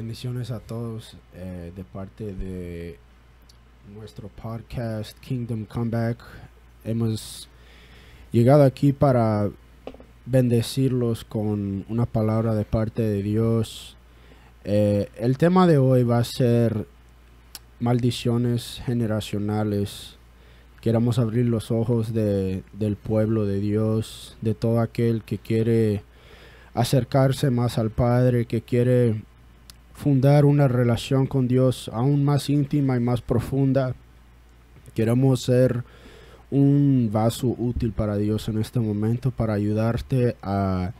Bendiciones a todos eh, de parte de nuestro podcast Kingdom Comeback. Hemos llegado aquí para bendecirlos con una palabra de parte de Dios. Eh, el tema de hoy va a ser maldiciones generacionales. Queremos abrir los ojos de, del pueblo de Dios, de todo aquel que quiere acercarse más al Padre, que quiere fundar una relación con Dios aún más íntima y más profunda. Queremos ser un vaso útil para Dios en este momento para ayudarte a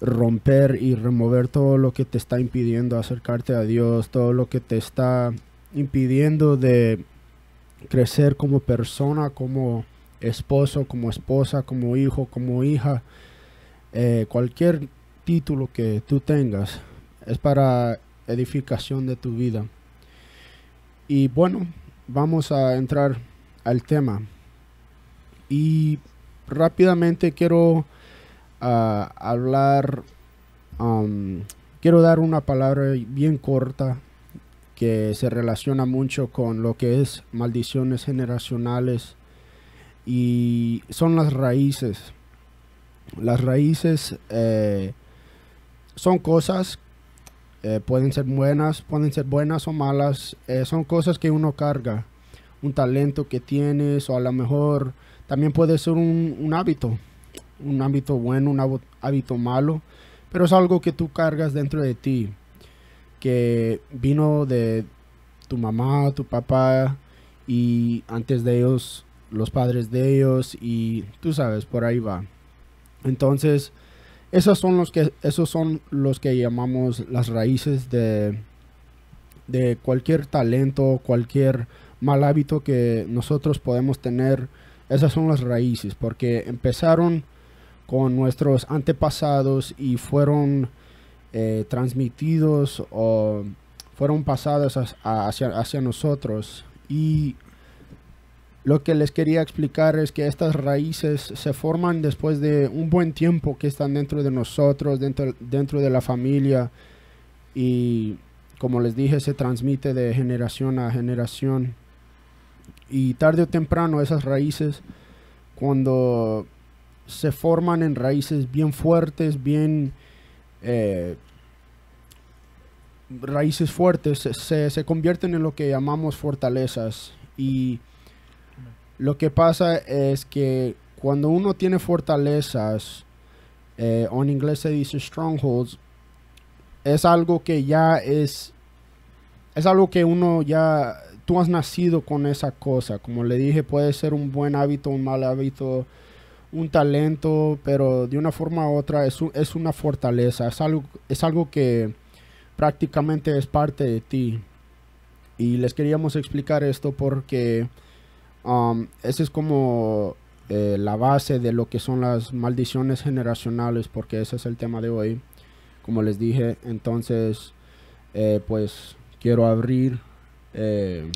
romper y remover todo lo que te está impidiendo acercarte a Dios, todo lo que te está impidiendo de crecer como persona, como esposo, como esposa, como hijo, como hija, eh, cualquier título que tú tengas. Es para edificación de tu vida. Y bueno, vamos a entrar al tema. Y rápidamente quiero ah, hablar, quiero dar una palabra bien corta que se relaciona mucho con lo que es maldiciones generacionales y son las raíces. Las raíces eh, son cosas eh, pueden ser buenas, pueden ser buenas o malas. Eh, son cosas que uno carga. Un talento que tienes o a lo mejor también puede ser un, un hábito. Un hábito bueno, un hábito malo. Pero es algo que tú cargas dentro de ti. Que vino de tu mamá, tu papá y antes de ellos los padres de ellos y tú sabes, por ahí va. Entonces, esos son los que, esos son los que llamamos las raíces de, de cualquier talento, cualquier mal hábito que nosotros podemos tener. Esas son las raíces, porque empezaron con nuestros antepasados y fueron eh, transmitidos o fueron pasados hacia, hacia nosotros y lo que les quería explicar es que estas raíces se forman después de un buen tiempo que están dentro de nosotros, dentro, dentro de la familia y como les dije se transmite de generación a generación y tarde o temprano esas raíces cuando se forman en raíces bien fuertes, bien eh, raíces fuertes, se, se convierten en lo que llamamos fortalezas y lo que pasa es que cuando uno tiene fortalezas, eh, en inglés se dice strongholds, es algo que ya es, es algo que uno ya, tú has nacido con esa cosa. Como le dije, puede ser un buen hábito, un mal hábito, un talento, pero de una forma u otra es, es una fortaleza, es algo, es algo que prácticamente es parte de ti. Y les queríamos explicar esto porque esa es como eh, la base de lo que son las maldiciones generacionales, porque ese es el tema de hoy, como les dije. Entonces, eh, pues quiero abrir eh,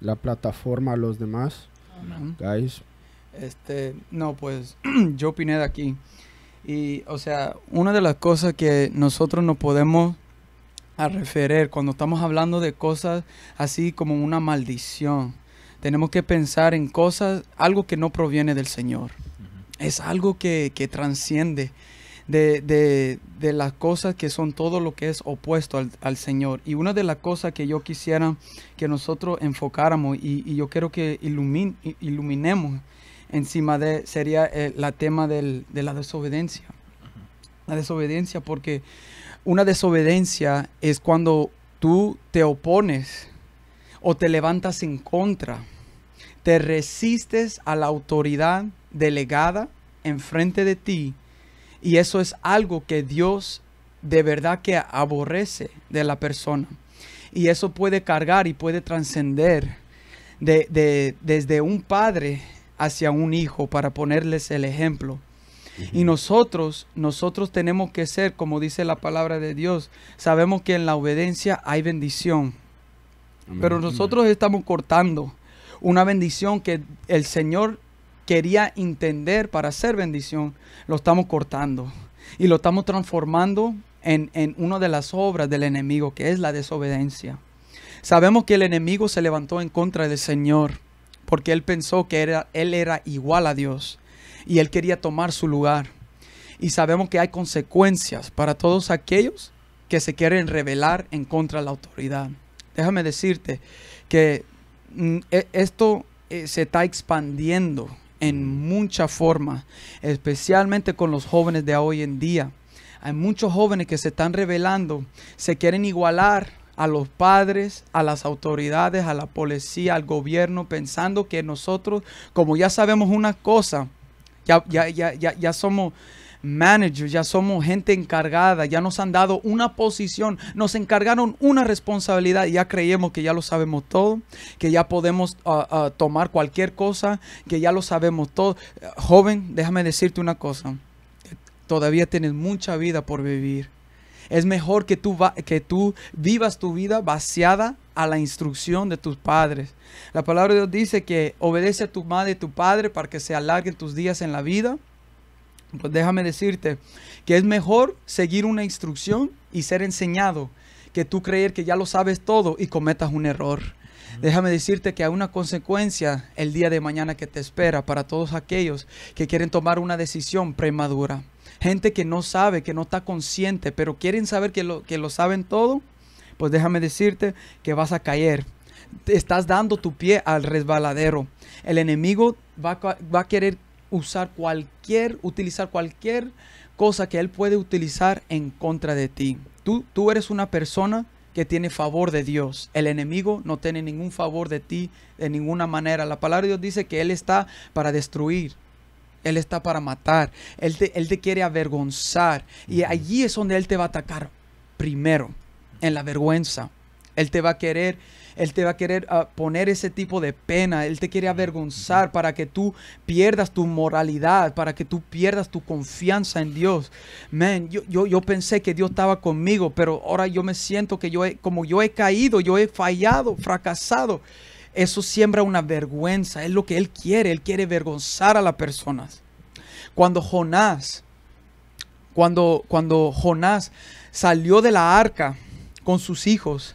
la plataforma a los demás, guys. Este, no, pues yo opiné de aquí. Y, o sea, una de las cosas que nosotros no podemos a referir cuando estamos hablando de cosas así como una maldición tenemos que pensar en cosas, algo que no proviene del Señor. Es algo que, que transciende de, las cosas que son todo lo que es opuesto al, Señor. Y una de las cosas que yo quisiera que nosotros enfocáramos y, yo quiero que iluminemos encima de sería el, eh, la tema de la desobediencia. La desobediencia, porque una desobediencia es cuando tú te opones o te levantas en contra te resistes a la autoridad delegada enfrente de ti. Y eso es algo que Dios de verdad que aborrece de la persona. Y eso puede cargar y puede trascender de, desde un padre hacia un hijo para ponerles el ejemplo. Y nosotros, nosotros tenemos que ser, como dice la palabra de Dios, sabemos que en la obediencia hay bendición. Pero nosotros estamos cortando una bendición que el Señor quería entender para hacer bendición, lo estamos cortando y lo estamos transformando en, una de las obras del enemigo, que es la desobediencia. Sabemos que el enemigo se levantó en contra del Señor, porque él pensó que era, él era igual a Dios y él quería tomar su lugar. Y sabemos que hay consecuencias para todos aquellos que se quieren rebelar en contra de la autoridad. Déjame decirte que Mm, e, esto eh, se está expandiendo en mucha forma, especialmente con los jóvenes de hoy en día. Hay muchos jóvenes que se están revelando, se quieren igualar a los padres, a las autoridades, a la policía, al gobierno, pensando que nosotros, como ya sabemos una cosa, ya, ya, ya, ya, somos, Manager, ya somos gente encargada, ya nos han dado una posición, nos encargaron una responsabilidad ya creemos que ya lo sabemos todo, que ya podemos ah, ah, tomar cualquier cosa, que ya lo sabemos todo. Joven, déjame decirte una cosa, todavía tienes mucha vida por vivir. Es mejor que tú, que tú vivas tu vida vaciada a la instrucción de tus padres. La palabra de Dios dice que obedece a tu madre y tu padre para que se alarguen tus días en la vida pues déjame decirte que es mejor seguir una instrucción y ser enseñado que tú creer que ya lo sabes todo y cometas un error. Déjame decirte que hay una consecuencia el día de mañana que te espera para todos aquellos que quieren tomar una decisión prematura, Gente que no sabe, que no está consciente, pero quieren saber que lo, que lo saben todo, pues déjame decirte que vas a caer. estás dando tu pie al resbaladero. El enemigo va, va a querer usar cualquier, utilizar cualquier cosa que Él puede utilizar en contra de ti. Tú, tú eres una persona que tiene favor de Dios. El enemigo no tiene ningún favor de ti de ninguna manera. La palabra de Dios dice que Él está para destruir. Él está para matar. Él él te quiere avergonzar. Y allí es donde Él te va a atacar primero, en la vergüenza. Él te va a querer él te va a querer ah, poner ese tipo de pena, Él te quiere avergonzar para que tú pierdas tu moralidad, para que tú pierdas tu confianza en Dios. yo, yo, pensé que Dios estaba conmigo, pero ahora yo me siento que yo he, como yo he caído, yo he fallado, fracasado. Eso siembra una vergüenza, es lo que Él quiere, Él quiere avergonzar a las personas. Cuando Jonás, cuando, cuando Jonás salió de la arca con sus hijos,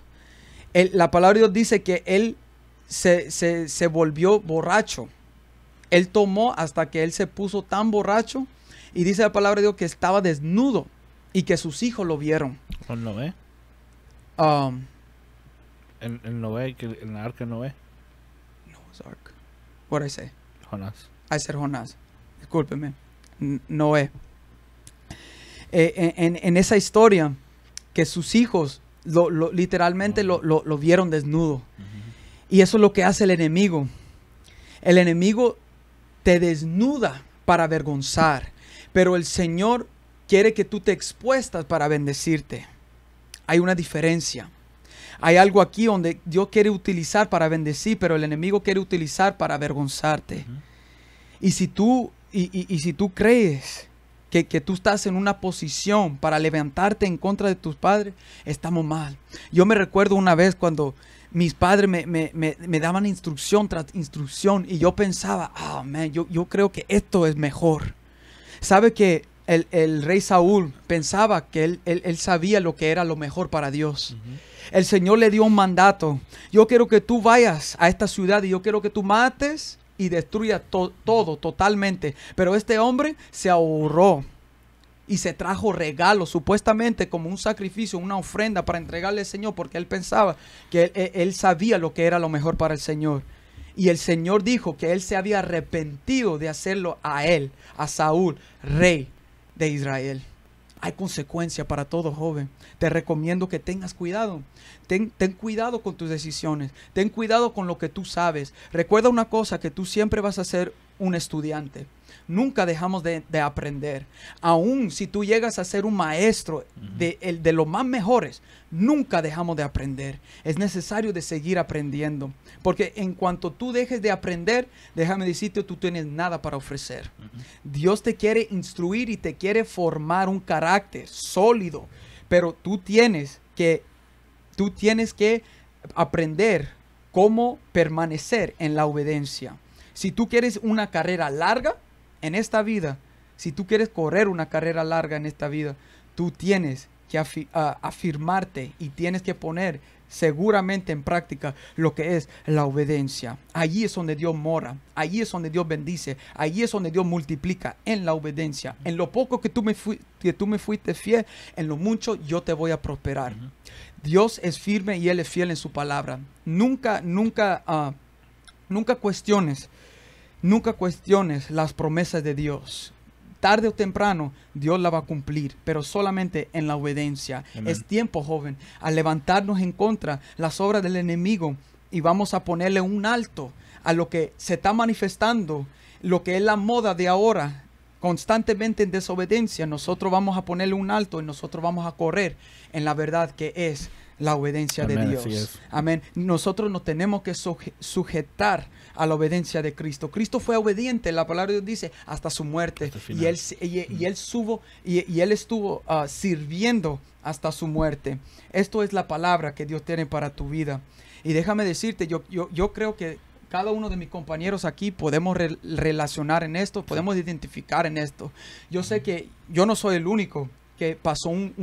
la palabra de Dios dice que él se, volvió borracho. Él tomó hasta que él se puso tan borracho y dice la palabra de Dios que estaba desnudo y que sus hijos lo vieron. ¿Con Noé? ¿El, el no en um, ¿El, arca no es Ark. What I say? Jonás. I said Jonás. Discúlpeme. Noé. Eh, en, en esa historia que sus hijos literalmente lo, lo, vieron desnudo. Y eso es lo que hace el enemigo. El enemigo te desnuda para avergonzar, pero el Señor quiere que tú te expuestas para bendecirte. Hay una diferencia. Hay algo aquí donde Dios quiere utilizar para bendecir, pero el enemigo quiere utilizar para avergonzarte. Y si tú y si tú crees que, tú estás en una posición para levantarte en contra de tus padres, estamos mal. Yo me recuerdo una vez cuando mis padres me, me, daban instrucción tras instrucción y yo pensaba, ah, oh, yo, creo que esto es mejor. ¿Sabe que el, rey Saúl pensaba que él, él, sabía lo que era lo mejor para Dios. El Señor le dio un mandato. Yo quiero que tú vayas a esta ciudad y yo quiero que tú mates y destruya todo totalmente. Pero este hombre se ahorró y se trajo regalos, supuestamente como un sacrificio, una ofrenda para entregarle al Señor, porque él pensaba que él, sabía lo que era lo mejor para el Señor. Y el Señor dijo que él se había arrepentido de hacerlo a él, a Saúl, rey de Israel hay consecuencia para todo joven. Te recomiendo que tengas cuidado. Ten, ten, cuidado con tus decisiones. Ten cuidado con lo que tú sabes. Recuerda una cosa, que tú siempre vas a ser un estudiante nunca dejamos de, aprender. Aún si tú llegas a ser un maestro de, el, de los más mejores, nunca dejamos de aprender. Es necesario de seguir aprendiendo, porque en cuanto tú dejes de aprender, déjame decirte, tú tienes nada para ofrecer. Dios te quiere instruir y te quiere formar un carácter sólido, pero tú tienes que, tú tienes que aprender cómo permanecer en la obediencia. Si tú quieres una carrera larga, en esta vida, si tú quieres correr una carrera larga en esta vida, tú tienes que afirmarte y tienes que poner seguramente en práctica lo que es la obediencia. Allí es donde Dios mora, allí es donde Dios bendice, allí es donde Dios multiplica, en la obediencia. En lo poco que tú me, que tú me fuiste fiel, en lo mucho yo te voy a prosperar. Dios es firme y Él es fiel en su palabra. Nunca, nunca, ah, nunca cuestiones Nunca cuestiones las promesas de Dios. Tarde o temprano Dios la va a cumplir, pero solamente en la obediencia. Es tiempo, joven, a levantarnos en contra las obras del enemigo y vamos a ponerle un alto a lo que se está manifestando, lo que es la moda de ahora, constantemente en desobediencia, nosotros vamos a ponerle un alto y nosotros vamos a correr en la verdad que es la obediencia de Dios. Amén. Nosotros nos tenemos que sujetar a la obediencia de Cristo. Cristo fue obediente, la palabra de Dios dice, hasta su muerte. y, él, y, él estuvo ah, sirviendo hasta su muerte. Esto es la palabra que Dios tiene para tu vida. Y déjame decirte, yo, yo, creo que cada uno de mis compañeros aquí podemos relacionar en esto, podemos identificar en esto. Yo sé que yo no soy el único que pasó un,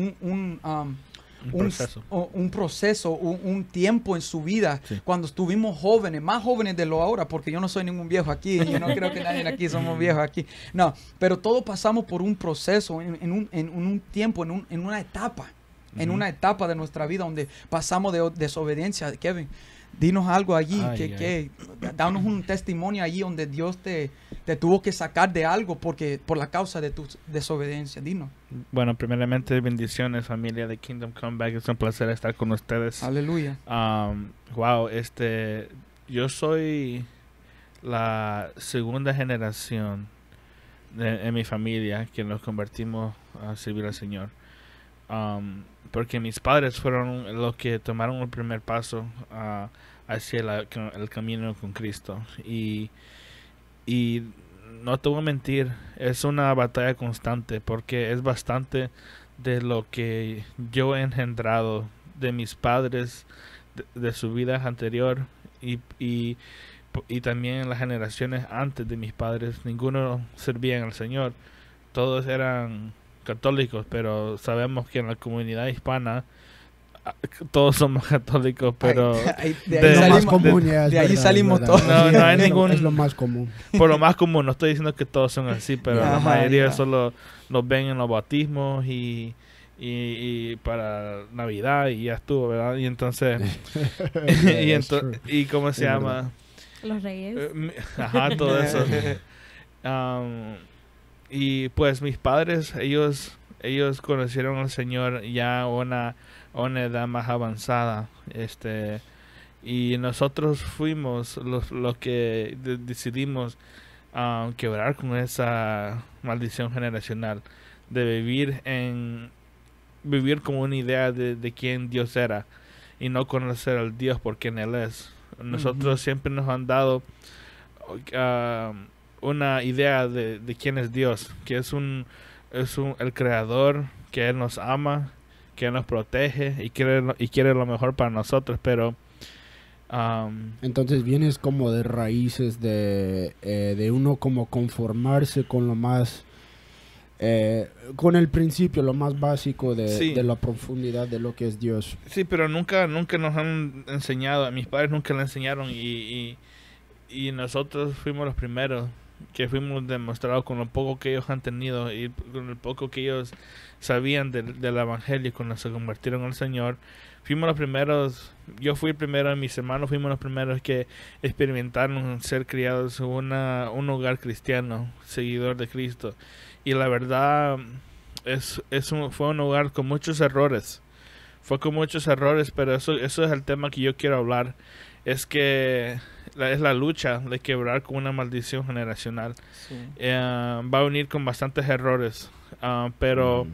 un, proceso, un, tiempo en su vida, cuando estuvimos jóvenes, más jóvenes de lo ahora, porque yo no soy ningún viejo aquí, yo no creo que nadie aquí somos viejos aquí, no, pero todos pasamos por un proceso, en, un, tiempo, en, una etapa, en una etapa de nuestra vida donde pasamos de desobediencia, Kevin, dinos algo allí, que, danos un testimonio allí donde Dios te te tuvo que sacar de algo porque por la causa de tu desobediencia. Dino. Bueno, primeramente bendiciones familia de Kingdom Comeback. Es un placer estar con ustedes. Aleluya. Um, wow, este, yo soy la segunda generación de, en mi familia que nos convertimos a servir al Señor. Um, porque mis padres fueron los que tomaron el primer paso uh, hacia el camino con Cristo. Y y no te voy a mentir, es una batalla constante porque es bastante de lo que yo he engendrado de mis padres, de, su vida anterior y, y, y también las generaciones antes de mis padres. Ninguno servía en el Señor, todos eran católicos, pero sabemos que en la comunidad hispana todos somos católicos, pero de, ahí, salimos, todos. No, Es lo más común. Por lo más común, no estoy diciendo que todos son así, pero la mayoría solo los ven en los bautismos y, para Navidad y ya estuvo, ¿verdad? Y entonces. y, y, cómo se llama. Los Reyes. Eh, ajá, todo eso. y pues mis padres, ellos, ellos conocieron al Señor ya una una edad más avanzada. Este, y nosotros fuimos los, que decidimos ah, quebrar con esa maldición generacional de vivir en vivir como una idea de, quién Dios era y no conocer al Dios por quien Él es. Nosotros siempre nos han dado ah, una idea de, de, quién es Dios, que es un, es un el creador, que Él nos ama, que nos protege y quiere, y quiere lo mejor para nosotros, pero... Entonces vienes como de raíces de, eh, de uno como conformarse con lo más... Eh, con el principio, lo más básico de, la profundidad de lo que es Dios. Sí, pero nunca, nunca nos han enseñado, mis padres nunca le enseñaron y, y, y nosotros fuimos los primeros que fuimos demostrados con lo poco que ellos han tenido y con lo poco que ellos sabían del, Evangelio cuando se convirtieron al Señor. Fuimos los primeros, yo fui el primero, mis hermanos fuimos los primeros que experimentaron ser criados en una, un hogar cristiano, seguidor de Cristo. Y la verdad, es, es fue un hogar con muchos errores. Fue con muchos errores, pero eso, eso es el tema que yo quiero hablar. Es que es la lucha de quebrar con una maldición generacional. Eh, va a unir con bastantes errores, ah, pero...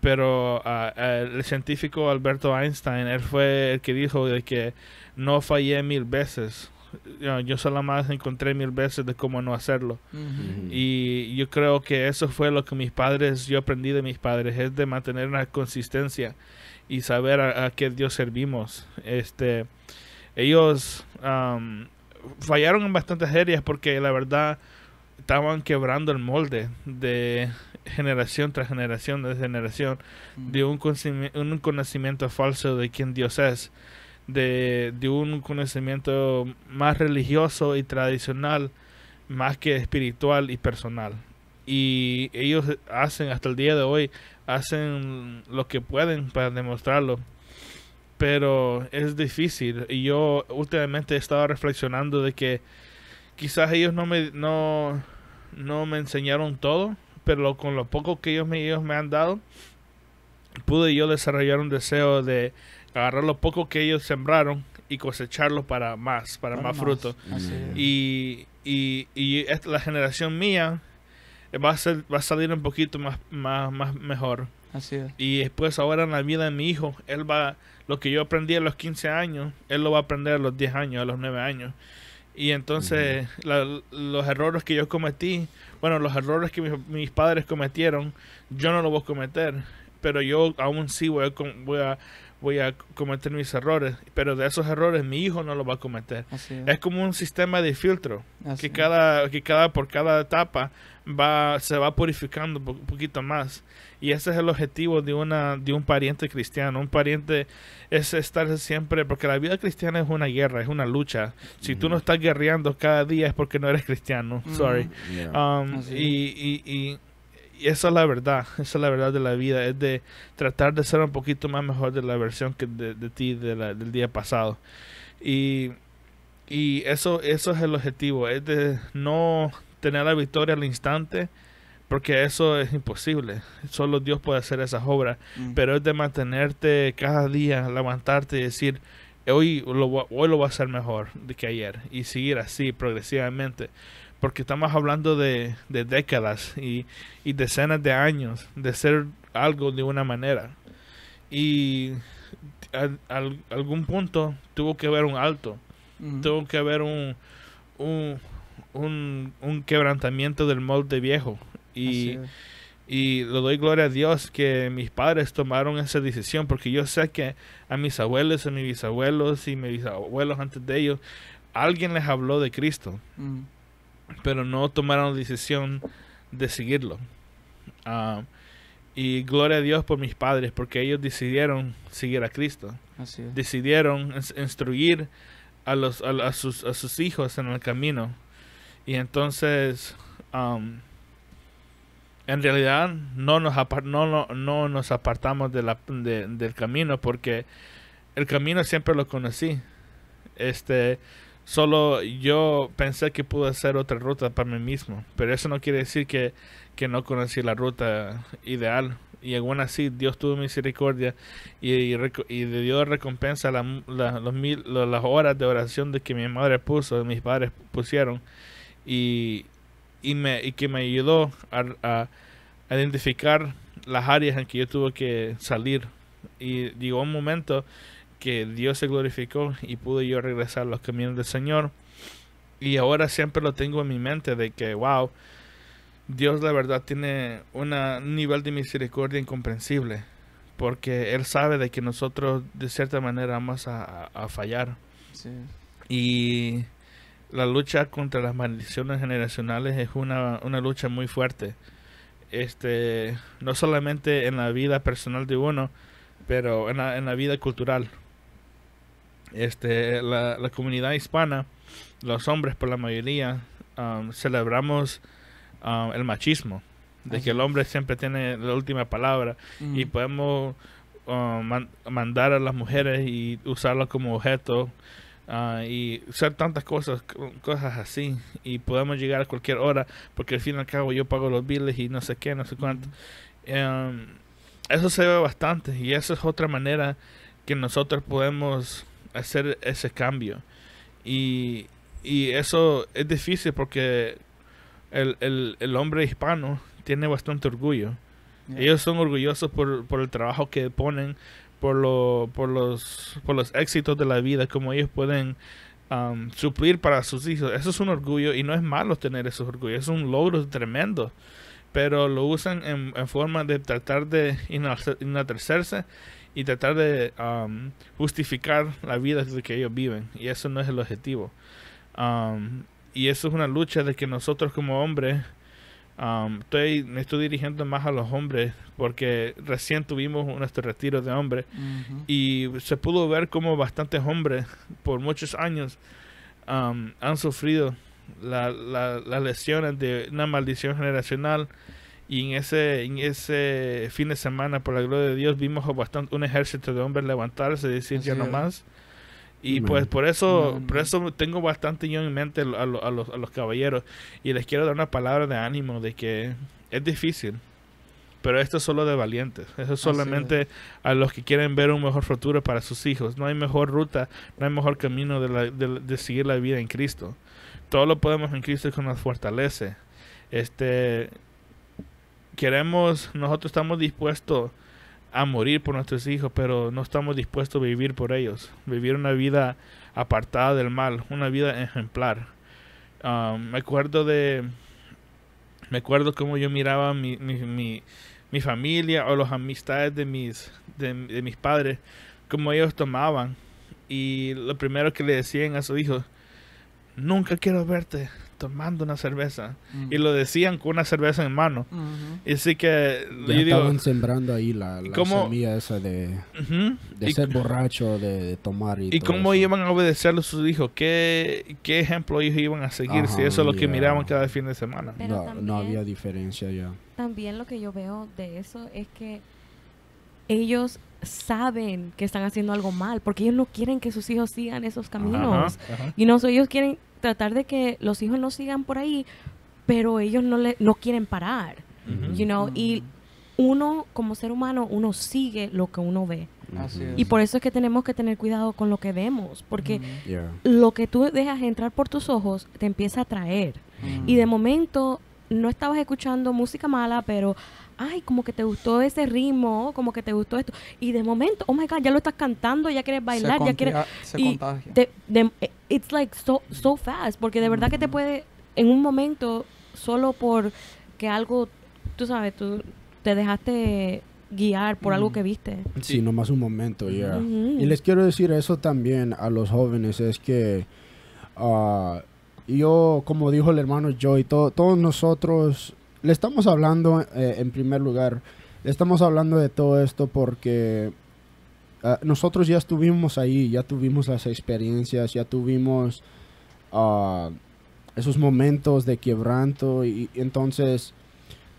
Pero ah, el científico Alberto Einstein, él fue el que dijo de que no fallé mil veces, yo solo más encontré mil veces de cómo no hacerlo. Y yo creo que eso fue lo que mis padres, yo aprendí de mis padres, es de mantener una consistencia y saber a, qué Dios servimos. Este, ellos fallaron en bastantes áreas porque la verdad estaban quebrando el molde de generación tras generación de generación mm. de un, un conocimiento falso de quién Dios es, de, de, un conocimiento más religioso y tradicional, más que espiritual y personal. Y ellos hacen, hasta el día de hoy, hacen lo que pueden para demostrarlo pero es difícil. Y yo últimamente he estado reflexionando de que quizás ellos no me, enseñaron todo, pero con lo poco que ellos me, ellos me han dado, pude yo desarrollar un deseo de agarrar lo poco que ellos sembraron y cosecharlo para más, para, más, fruto. Y, y, la generación mía va a, ser, va a salir un poquito más, más, más mejor. Así Y después ahora en la vida de mi hijo, él va, lo que yo aprendí a los 15 años, él lo va a aprender a los 10 años, a los 9 años. Y entonces los errores que yo cometí, bueno, los errores que mis, padres cometieron, yo no los voy a cometer, pero yo aún sí voy voy a voy a cometer mis errores, pero de esos errores mi hijo no lo va a cometer. Es. como un sistema de filtro que cada que cada por cada etapa va se va purificando un poquito más y ese es el objetivo de una de un pariente cristiano. Un pariente es estar siempre porque la vida cristiana es una guerra, es una lucha. Si tú no mm. estás guerreando cada día es porque no eres cristiano. Mm. Sorry. Um, y y esa es la verdad, esa es la verdad de la vida, es de tratar de ser un poquito más mejor de la versión que de, ti del día pasado. Y, eso, eso es el objetivo, es de no tener la victoria al instante, porque eso es imposible, solo Dios puede hacer esas obras, mm. pero es de mantenerte cada día, levantarte y decir, hoy lo, hoy lo voy a hacer mejor que ayer, y seguir así progresivamente porque estamos hablando de, décadas y, decenas de años de ser algo de una manera. Y a, algún punto tuvo que haber un alto, tuvo que haber un, un, quebrantamiento del molde viejo. Y, y le doy gloria a Dios que mis padres tomaron esa decisión, porque yo sé que a mis abuelos, a mis bisabuelos y mis bisabuelos antes de ellos, alguien les habló de Cristo pero no tomaron la decisión de seguirlo. Ah, y gloria a Dios por mis padres, porque ellos decidieron seguir a Cristo. Decidieron instruir a, los, a, sus, a sus hijos en el camino. Y entonces, en realidad, no nos, no, no, nos apartamos de del camino, porque el camino siempre lo conocí. Este, Solo yo pensé que pude hacer otra ruta para mí mismo, pero eso no quiere decir que, no conocí la ruta ideal. Y aún así, Dios tuvo misericordia y, le dio recompensa la, los mil, las horas de oración de que mi madre puso, mis padres pusieron, y, me, que me ayudó a identificar las áreas en que yo tuve que salir. Y llegó un momento que Dios se glorificó y pude yo regresar a los caminos del Señor. Y ahora siempre lo tengo en mi mente de que, wow, Dios la verdad tiene un nivel de misericordia incomprensible, porque Él sabe de que nosotros de cierta manera vamos a, fallar. Y la lucha contra las maldiciones generacionales es una, una lucha muy fuerte. Este, no solamente en la vida personal de uno, pero en en la vida cultural, este, la, comunidad hispana, los hombres por la mayoría, um, celebramos um, el machismo, de que el hombre siempre tiene la última palabra mm. y podemos um, mandar a las mujeres y usarlas como objeto. Ah, y hacer tantas cosas, cosas así, y podemos llegar a cualquier hora, porque al fin y al cabo yo pago los biles y no sé qué, no sé cuánto. Mm. eso se ve bastante, y eso es otra manera que nosotros podemos hacer ese cambio. Y, y eso es difícil porque el, el, hombre hispano tiene bastante orgullo. Ellos son orgullosos por, el trabajo que ponen, por, por, los, por los éxitos de la vida, como ellos pueden um, suplir para sus hijos. Eso es un orgullo y no es malo tener esos orgullos, es un logro tremendo. Pero lo usan en, forma de tratar de inalterarse y tratar de um, justificar la vida que ellos viven. Y eso no es el objetivo. Um, y eso es una lucha de que nosotros como hombres, um, estoy, me estoy dirigiendo más a los hombres porque recién tuvimos nuestro retiro de hombres y se pudo ver como bastantes hombres por muchos años han sufrido las lesiones de una maldición generacional y en ese, en ese fin de semana, por la gloria de Dios, vimos bastante un ejército de hombres levantarse y decir ya no más. Y pues por eso, por eso tengo bastante yo en mente a, a, los, a, los, caballeros. Y les quiero dar una palabra de ánimo de que es difícil. Pero esto es solo de valientes. Eso es solamente a los que quieren ver un mejor futuro para sus hijos. No hay mejor ruta, no hay mejor camino de, de, seguir la vida en Cristo. Todo lo podemos en Cristo que nos fortalece. Este, queremos, nosotros estamos dispuestos a morir por nuestros hijos, pero no estamos dispuestos a vivir por ellos, vivir una vida apartada del mal, una vida ejemplar. Um, me acuerdo de, me acuerdo cómo yo miraba mi, familia o las amistades de mis, de, de mis padres, cómo ellos tomaban y lo primero que le decían a sus hijos, nunca quiero verte, tomando una cerveza. Y mm. lo decían con una cerveza en mano. Y así que... yo estaban sembrando ahí la, la semilla esa de, de ser borracho, de, tomar y, y cómo iban a obedecer a sus hijos. ¿Qué, qué ejemplo ellos iban a seguir si eso es lo que miraban cada fin de semana? no, había diferencia ya. También lo que yo veo de eso es que ellos saben que están haciendo algo mal, porque ellos no quieren que sus hijos sigan esos caminos. Y no, ellos quieren tratar de que los hijos no sigan por ahí, pero ellos no, le, no quieren parar, you know, y mm. uno como ser humano, uno sigue lo que uno ve. y por eso es que tenemos que tener cuidado con lo que vemos, porque lo que tú dejas entrar por tus ojos te empieza a traer. Mm. Y de momento no estabas escuchando música mala, pero ay, como que te gustó ese ritmo, como que te gustó esto. Y de momento, oh my God, ya lo estás cantando, ya quieres bailar, ya quieres... y it's like so, so fast, porque de verdad que te puede, en un momento, solo por que algo, tú sabes, tú te dejaste guiar por algo que viste. Sí, nomás un momento, Y les quiero decir eso también a los jóvenes, es que... Ah, yo, como dijo el hermano Joy, todos nosotros le estamos hablando eh, en primer lugar, le estamos hablando de todo esto porque ah, nosotros ya estuvimos ahí, ya tuvimos las experiencias, ya tuvimos ah, esos momentos de quebranto y, entonces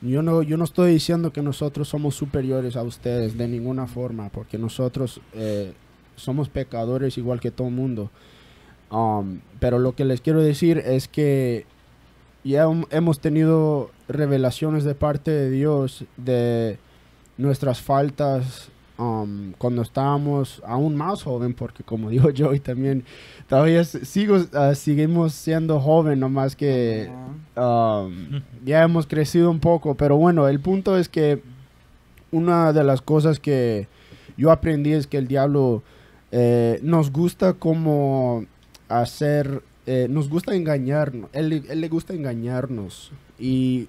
yo no, yo no estoy diciendo que nosotros somos superiores a ustedes de ninguna forma porque nosotros eh, somos pecadores igual que todo el mundo. Um, pero lo que les quiero decir es que ya hemos tenido revelaciones de parte de Dios de nuestras faltas um, cuando estábamos aún más joven, porque como digo yo y también todavía sigo, ah, seguimos siendo joven, nomás que um, ya hemos crecido un poco, pero bueno, el punto es que una de las cosas que yo aprendí es que el diablo eh, nos gusta como hacer, eh, nos gusta engañarnos, él, le gusta engañarnos y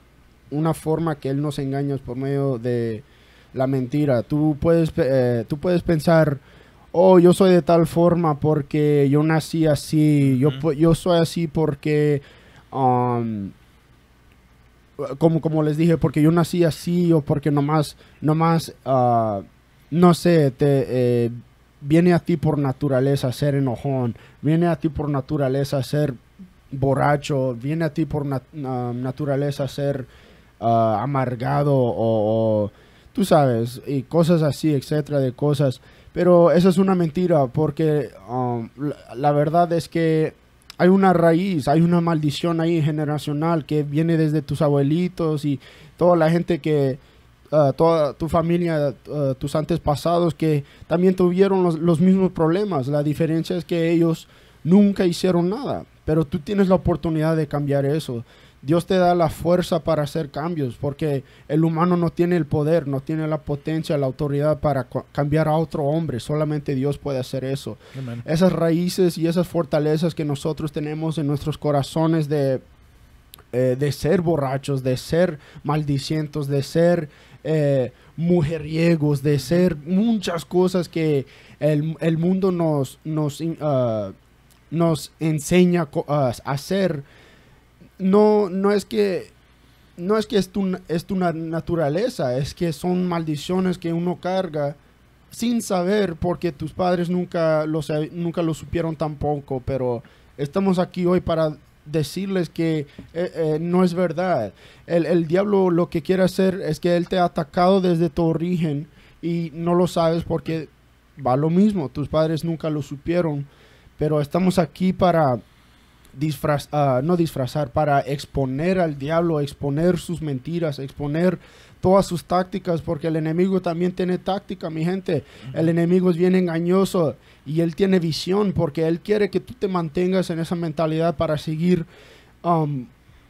una forma que él nos engaña es por medio de la mentira. Tú puedes, eh, tú puedes pensar, oh, yo soy de tal forma porque yo nací así, yo, yo soy así porque... Um, como, como les dije, porque yo nací así o porque nomás, nomás, ah, no sé, te, eh, viene a ti por naturaleza ser enojón, viene a ti por naturaleza ser borracho, viene a ti por naturaleza ser ah, amargado o, tú sabes, y cosas así, etcétera, de cosas. Pero eso es una mentira porque um, la verdad es que hay una raíz, hay una maldición ahí generacional que viene desde tus abuelitos y toda la gente que toda tu familia, tus antepasados que también tuvieron los, mismos problemas. La diferencia es que ellos nunca hicieron nada, pero tú tienes la oportunidad de cambiar eso. Dios te da la fuerza para hacer cambios, porque el humano no tiene el poder, no tiene la potencia, la autoridad para cambiar a otro hombre. Solamente Dios puede hacer eso. Esas raíces y esas fortalezas que nosotros tenemos en nuestros corazones de eh, de ser borrachos, de ser maldicientos, de ser eh, mujeriegos, de ser muchas cosas que el, mundo nos, nos, ah, enseña ah, a hacer. No, no es que no es que es tu, es naturaleza, es que son maldiciones que uno carga sin saber porque tus padres nunca nunca lo supieron tampoco, pero estamos aquí hoy para decirles que eh, eh, no es verdad. El, diablo lo que quiere hacer es que él te ha atacado desde tu origen y no lo sabes porque va lo mismo, tus padres nunca lo supieron, pero estamos aquí para disfrazar, ah, no disfrazar, para exponer al diablo, exponer sus mentiras, exponer todas sus tácticas, porque el enemigo también tiene táctica, mi gente. El enemigo es bien engañoso y él tiene visión, porque él quiere que tú te mantengas en esa mentalidad para seguir, um,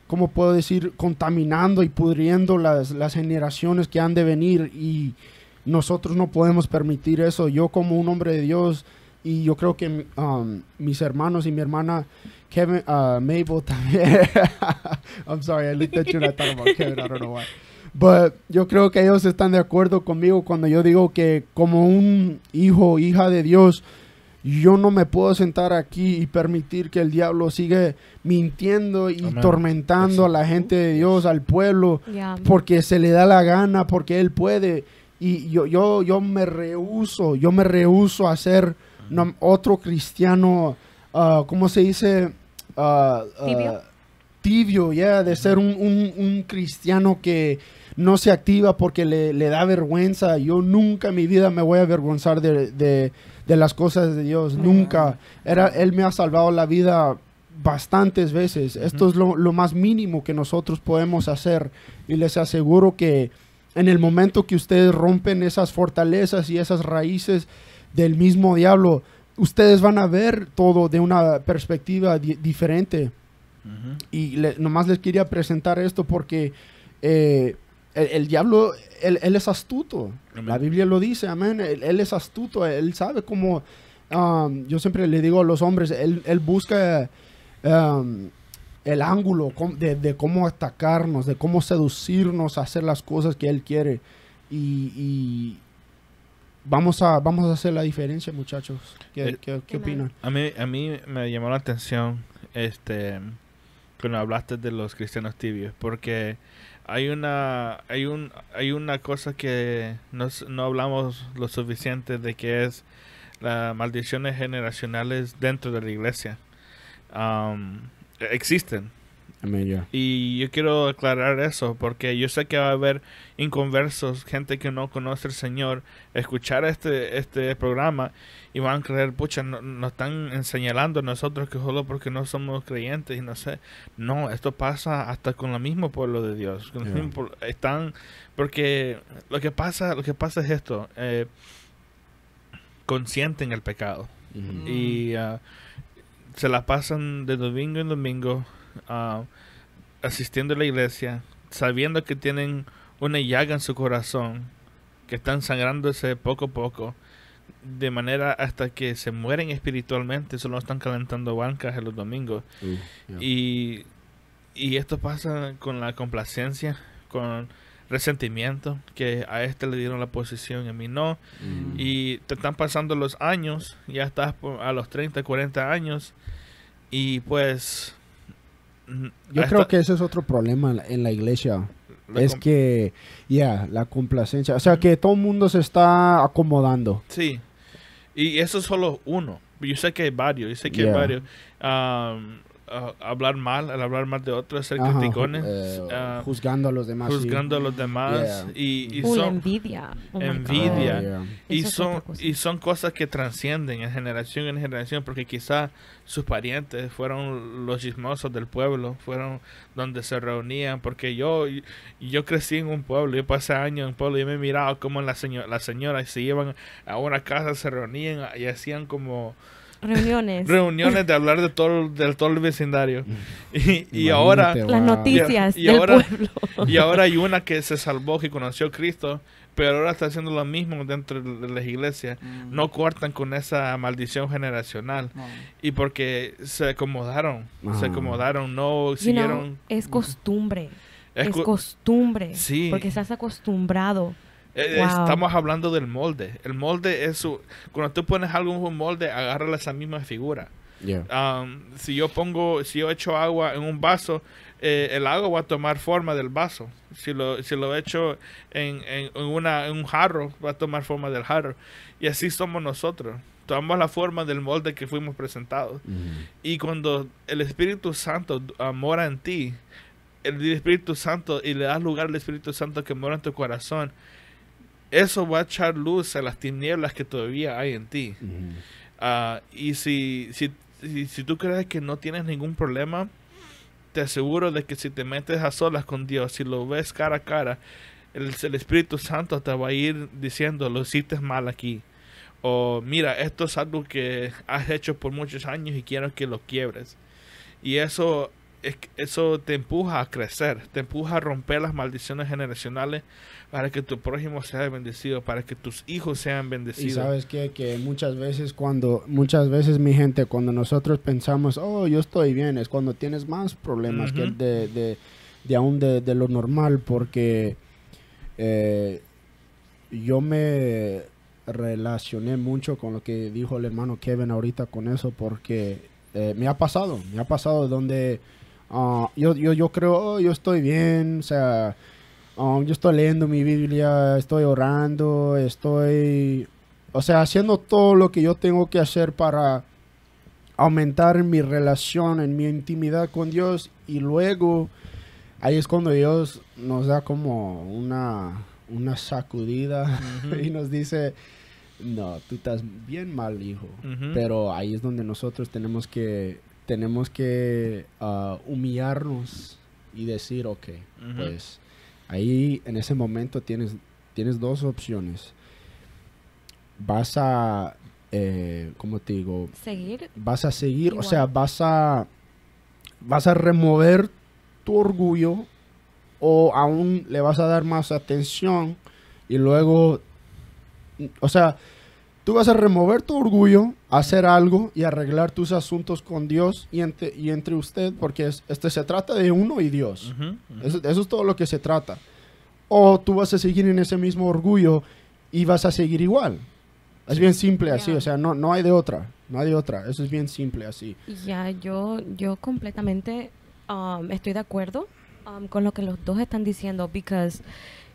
¿cómo puedo decir?, contaminando y pudriendo las, generaciones que han de venir. Y nosotros no podemos permitir eso. Yo como un hombre de Dios y yo creo que um, mis hermanos y mi hermana Kevin uh, Mabel también. I'm sorry, I looked at you and I about Kevin. I don't know why. Pero yo creo que ellos están de acuerdo conmigo cuando yo digo que como un hijo, hija de Dios, yo no me puedo sentar aquí y permitir que el diablo siga mintiendo y tormentando a la gente de Dios, al pueblo, porque se le da la gana, porque él puede. Y yo, yo, yo me rehuso, yo me rehuso a ser otro cristiano, ah, ¿cómo se dice? Ah, ah, tibio. ya, yeah, de ser un cristiano que no se activa porque le, da vergüenza. Yo nunca en mi vida me voy a avergonzar de, las cosas de Dios, nunca. Era, él me ha salvado la vida bastantes veces. Esto es lo, más mínimo que nosotros podemos hacer y les aseguro que en el momento que ustedes rompen esas fortalezas y esas raíces del mismo diablo, ustedes van a ver todo de una perspectiva diferente. Y nomás les quería presentar esto porque eh, el, diablo, él, es astuto. La Biblia lo dice, amén. Él, es astuto, él sabe cómo... Um, yo siempre le digo a los hombres, él, busca um, el ángulo de, cómo atacarnos, de cómo seducirnos a hacer las cosas que él quiere. Y, vamos, a, vamos a hacer la diferencia, muchachos. ¿Qué, eh, qué, opinan? A mí, a mí me llamó la atención este, cuando hablaste de los cristianos tibios, porque hay una hay un hay una cosa que no hablamos lo suficiente de que es las maldiciones generacionales dentro de la iglesia existen y yo quiero aclarar eso porque yo sé que va a haber inconversos, gente que no conoce al Señor, escuchar este, este programa y van a creer, pucha, nos están enseñando a nosotros que solo porque no somos creyentes y no sé. No, esto pasa hasta con el mismo pueblo de Dios. están, porque lo que pasa, lo que pasa es esto, eh, consienten el pecado y ah, se la pasan de domingo en domingo asistiendo a la iglesia, sabiendo que tienen una llaga en su corazón, que están sangrándose poco a poco, de manera hasta que se mueren espiritualmente, solo están calentando bancas en los domingos. Uh, y, esto pasa con la complacencia, con resentimiento, que a este le dieron la posición y a mí no. Mm. Y te están pasando los años, ya estás a los 30, 40 años, y pues yo creo que ese es otro problema en la iglesia. es que, ya, la complacencia. O sea, que todo el mundo se está acomodando. Sí. Y eso es solo uno. Yo sé que hay varios. Yo sé que hay varios hablar mal, al hablar mal de otros, ser criticones. Eh, ah, juzgando a los demás. Juzgando a los demás. Y, son, envidia. Oh envidia. Oh, y, son, y son cosas que trascienden en generación en generación, porque quizás sus parientes fueron los chismosos del pueblo, fueron donde se reunían, porque yo, yo crecí en un pueblo, yo pasé años en un pueblo, y me he mirado como las señora, la señoras se llevan a una casa, se reunían y hacían como... Reuniones. Reuniones de hablar de todo, del todo el vecindario. Mm. Y, y ahora... Las noticias y, ahora, Y ahora hay una que se salvó, que conoció a Cristo, pero ahora está haciendo lo mismo dentro de las iglesias. Mm. No cortan con esa maldición generacional. Y porque se acomodaron, se ah. acomodaron, no siguieron... es costumbre. Es, costumbre. Sí. Porque estás acostumbrado. Eh, eh, estamos hablando del molde. El molde es su... Cuando tú pones algo en un molde, agarra esa misma figura. Um, si yo pongo, si yo echo agua en un vaso, eh, el agua va a tomar forma del vaso. Si lo, si lo echo en, en, en una, en un jarro, va a tomar forma del jarro. Y así somos nosotros. Tomamos la forma del molde que fuimos presentados. Mm-hmm. Y cuando el Espíritu Santo ah, mora en ti, el Espíritu Santo y le das lugar al Espíritu Santo que mora en tu corazón, eso va a echar luz a las tinieblas que todavía hay en ti. Ah, y si, si, tú crees que no tienes ningún problema, te aseguro de que si te metes a solas con Dios, si lo ves cara a cara, el, el Espíritu Santo te va a ir diciendo, lo hiciste mal aquí. O mira, esto es algo que has hecho por muchos años y quiero que lo quiebres. Y eso eso te empuja a crecer, te empuja a romper las maldiciones generacionales para que tu prójimo sea bendecido, para que tus hijos sean bendecidos. Y sabes qué? que muchas veces cuando, muchas veces mi gente, cuando nosotros pensamos, oh, yo estoy bien, es cuando tienes más problemas que de, aún de, lo normal, porque eh, yo me relacioné mucho con lo que dijo el hermano Kevin ahorita con eso, porque eh, me ha pasado, me ha pasado donde Ah, yo, yo, yo creo, oh, yo estoy bien, o sea, ah, yo estoy leyendo mi Biblia, estoy orando, estoy, o sea, haciendo todo lo que yo tengo que hacer para aumentar mi relación, en mi intimidad con Dios y luego ahí es cuando Dios nos da como una, una sacudida y nos dice, no, tú estás bien mal, hijo. Pero ahí es donde nosotros tenemos que tenemos que ah, humillarnos y decir, ok, pues ahí en ese momento tienes, tienes dos opciones. Vas a, eh, como te digo? Seguir. Vas a seguir, o sea, vas a, vas a remover tu orgullo o aún le vas a dar más atención y luego, o sea, Tú vas a remover tu orgullo, hacer algo y arreglar tus asuntos con Dios y entre, usted, porque es, este, se trata de uno y Dios. Eso, es todo lo que se trata. O tú vas a seguir en ese mismo orgullo y vas a seguir igual. Es bien simple así, o sea, no, no hay de otra, no hay de otra, eso es bien simple así. Ya, yo, yo completamente um, estoy de acuerdo um, con lo que los dos están diciendo, porque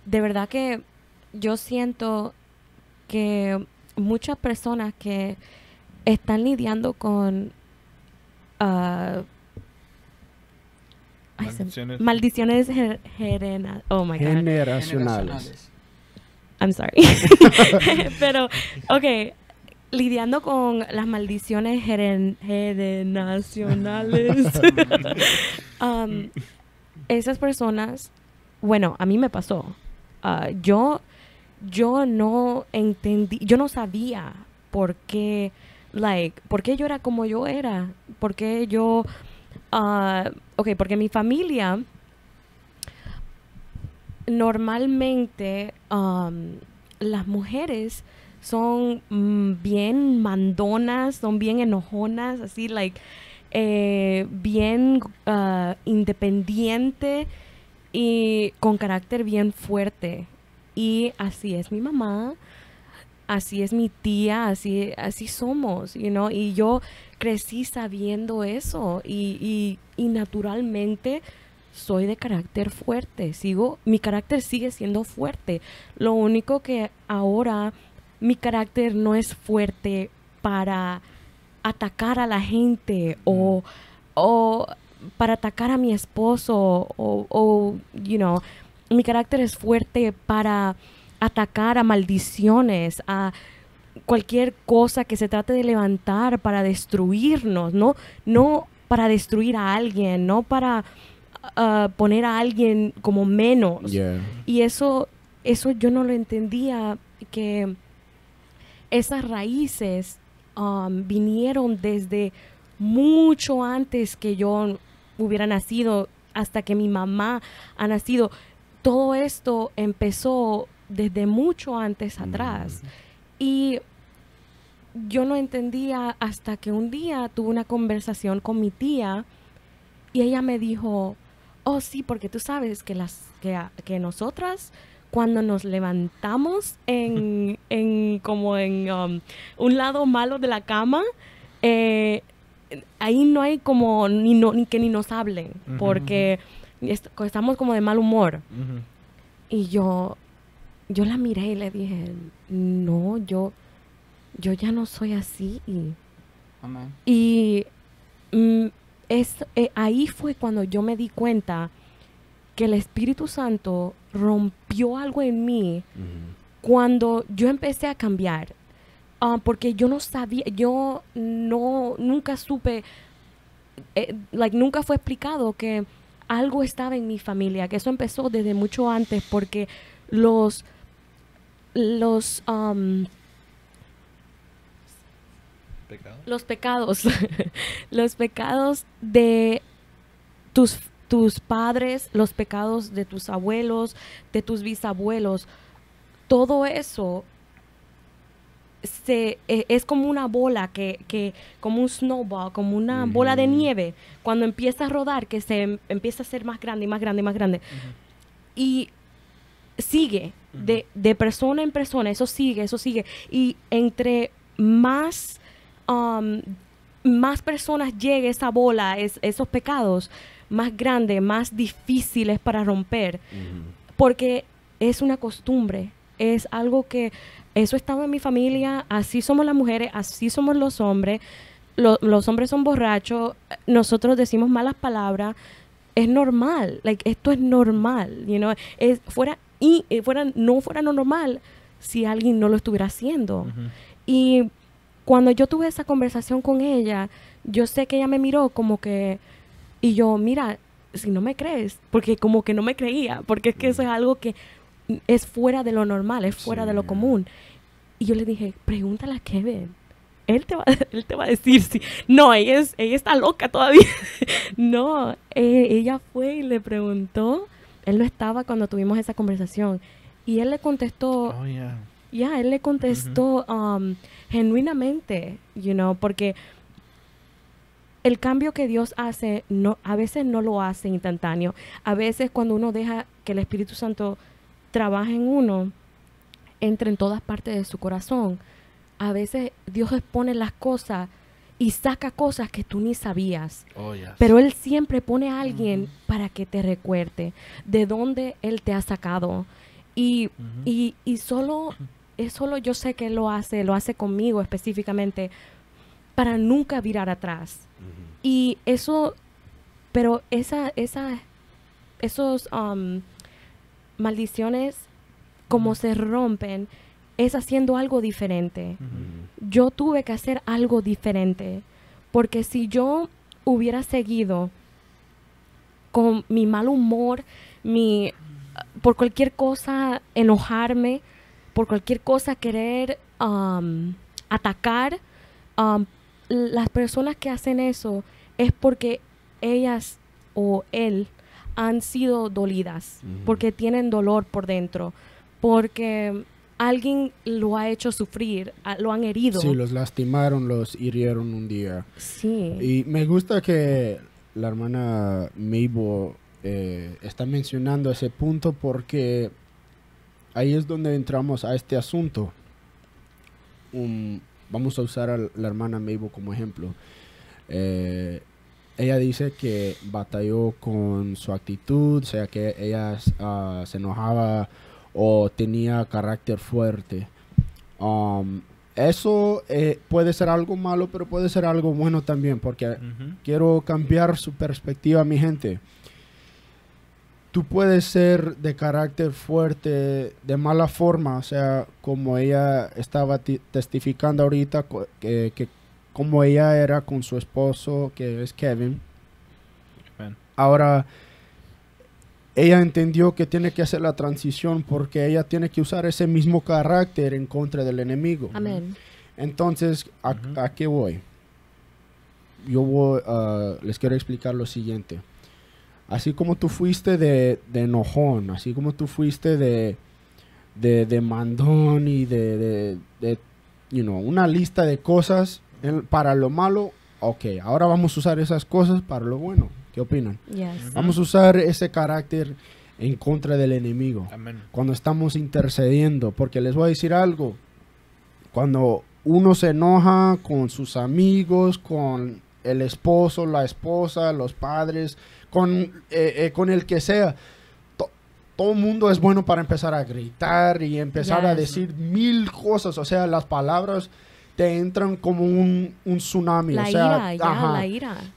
de verdad que yo siento que muchas personas que están lidiando con ah, maldiciones, oh generacionales. I'm sorry. Pero, ok, lidiando con las maldiciones generacionales. Um, esas personas, bueno, a mí me pasó. Ah, yo yo no entendí, yo no sabía por qué, like, por qué yo era como yo era, por qué yo, ah, ok, porque mi familia normalmente las mujeres son mm, bien mandonas, son bien enojonas, así, like, eh, bien ah, independiente y con carácter bien fuerte. Y así es mi mamá, así es mi tía, así, así somos, you know? Y yo crecí sabiendo eso y, y, naturalmente soy de carácter fuerte, sigo, mi carácter sigue siendo fuerte. Lo único que ahora mi carácter no es fuerte para atacar a la gente o, mm. o para atacar a mi esposo o, o you know, mi carácter es fuerte para atacar a maldiciones, a cualquier cosa que se trate de levantar para destruirnos, no, no para destruir a alguien, no para ah, ah, poner a alguien como menos. Y eso, eso yo no lo entendía, que esas raíces um, vinieron desde mucho antes que yo hubiera nacido hasta que mi mamá ha nacido todo esto empezó desde mucho antes mm. atrás. Y yo no entendía hasta que un día tuve una conversación con mi tía y ella me dijo, oh sí, porque tú sabes que, las, que, que nosotras cuando nos levantamos en, en como en um, un lado malo de la cama, eh, ahí no hay como ni, no, ni que ni nos hablen, porque estamos como de mal humor. Y yo, yo la miré y le dije, no, yo, yo ya no soy así. Y mm, es, eh, ahí fue cuando yo me di cuenta que el Espíritu Santo rompió algo en mí cuando yo empecé a cambiar. Ah, porque yo no sabía, yo no, nunca supe, eh, like, nunca fue explicado que algo estaba en mi familia, que eso empezó desde mucho antes porque los, los, um, los pecados, los pecados de tus, tus padres, los pecados de tus abuelos, de tus bisabuelos, todo eso eh, es como una bola, que, como un snowball, como una bola de nieve, cuando empieza a rodar, que se em, empieza a ser más grande y más grande y más grande. Y sigue de, persona en persona, eso sigue, eso sigue. Y entre más, um, más personas llegue esa bola, esos pecados, más grande, más difíciles para romper. Porque es una costumbre, es algo que eso estaba en mi familia, así somos las mujeres, así somos los hombres, los hombres son borrachos, nosotros decimos malas palabras, es normal, like, esto es normal, you know? es, fuera, y, eh, no fuera normal si alguien no lo estuviera haciendo. Y cuando yo tuve esa conversación con ella, yo sé que ella me miró como que, y yo, mira, si no me crees, porque como que no me creía, porque es que eso es mm. algo que es fuera de lo normal, es fuera de lo común. Y yo le dije, pregúntale a Kevin. Él te va, te va a decir si. No, ella, está loca todavía. no, e, ella fue y le preguntó. Él no estaba cuando tuvimos esa conversación. Y él le contestó. Oh, ya, él le contestó um, genuinamente, you know, porque el cambio que Dios hace no, a veces no lo hace instantáneo. A veces cuando uno deja que el Espíritu Santo trabaja en uno, entra en todas partes de su corazón. A veces Dios expone las cosas y saca cosas que tú ni sabías. Oh, pero Él siempre pone a alguien mm-hmm. para que te recuerde de dónde Él te ha sacado. Y, mm-hmm. y, y solo, es solo yo sé que Él lo hace, lo hace conmigo específicamente, para nunca virar atrás. Mm-hmm. Y eso, pero esa, esa, esos... Um, maldiciones, como se rompen, es haciendo algo diferente. Yo tuve que hacer algo diferente, porque si yo hubiera seguido con mi mal humor, mi por cualquier cosa enojarme, por cualquier cosa querer um, atacar, a um, las personas que hacen eso es porque ellas o él han sido dolidas, porque tienen dolor por dentro, porque alguien lo ha hecho sufrir, lo han herido. Sí, los lastimaron, los hirieron un día. Sí. Y me gusta que la hermana Mabel eh, está mencionando ese punto porque ahí es donde entramos a este asunto. Um, vamos a usar a la hermana Mabel como ejemplo. Eh, ella dice que batalló con su actitud, o sea que ella ah, se enojaba o tenía carácter fuerte. Um, eso eh, puede ser algo malo, pero puede ser algo bueno también, porque quiero cambiar su perspectiva, mi gente. Tú puedes ser de carácter fuerte, de mala forma, o sea, como ella estaba testificando ahorita, que como ella era con su esposo, que es Kevin. Ahora, ella entendió que tiene que hacer la transición porque ella tiene que usar ese mismo carácter en contra del enemigo. Entonces, ¿a, qué voy? Yo voy, ah, les quiero explicar lo siguiente. Así como tú fuiste de, de enojón, así como tú fuiste de, de, de mandón y de, una lista de cosas para lo malo, ok, ahora vamos a usar esas cosas para lo bueno. ¿Qué opinan? Vamos a usar ese carácter en contra del enemigo. Cuando estamos intercediendo, porque les voy a decir algo. Cuando uno se enoja con sus amigos, con el esposo, la esposa, los padres, con, eh, eh, con el que sea, todo el mundo es bueno para empezar a gritar y empezar a decir mil cosas. O sea, las palabras te entran como un, tsunami.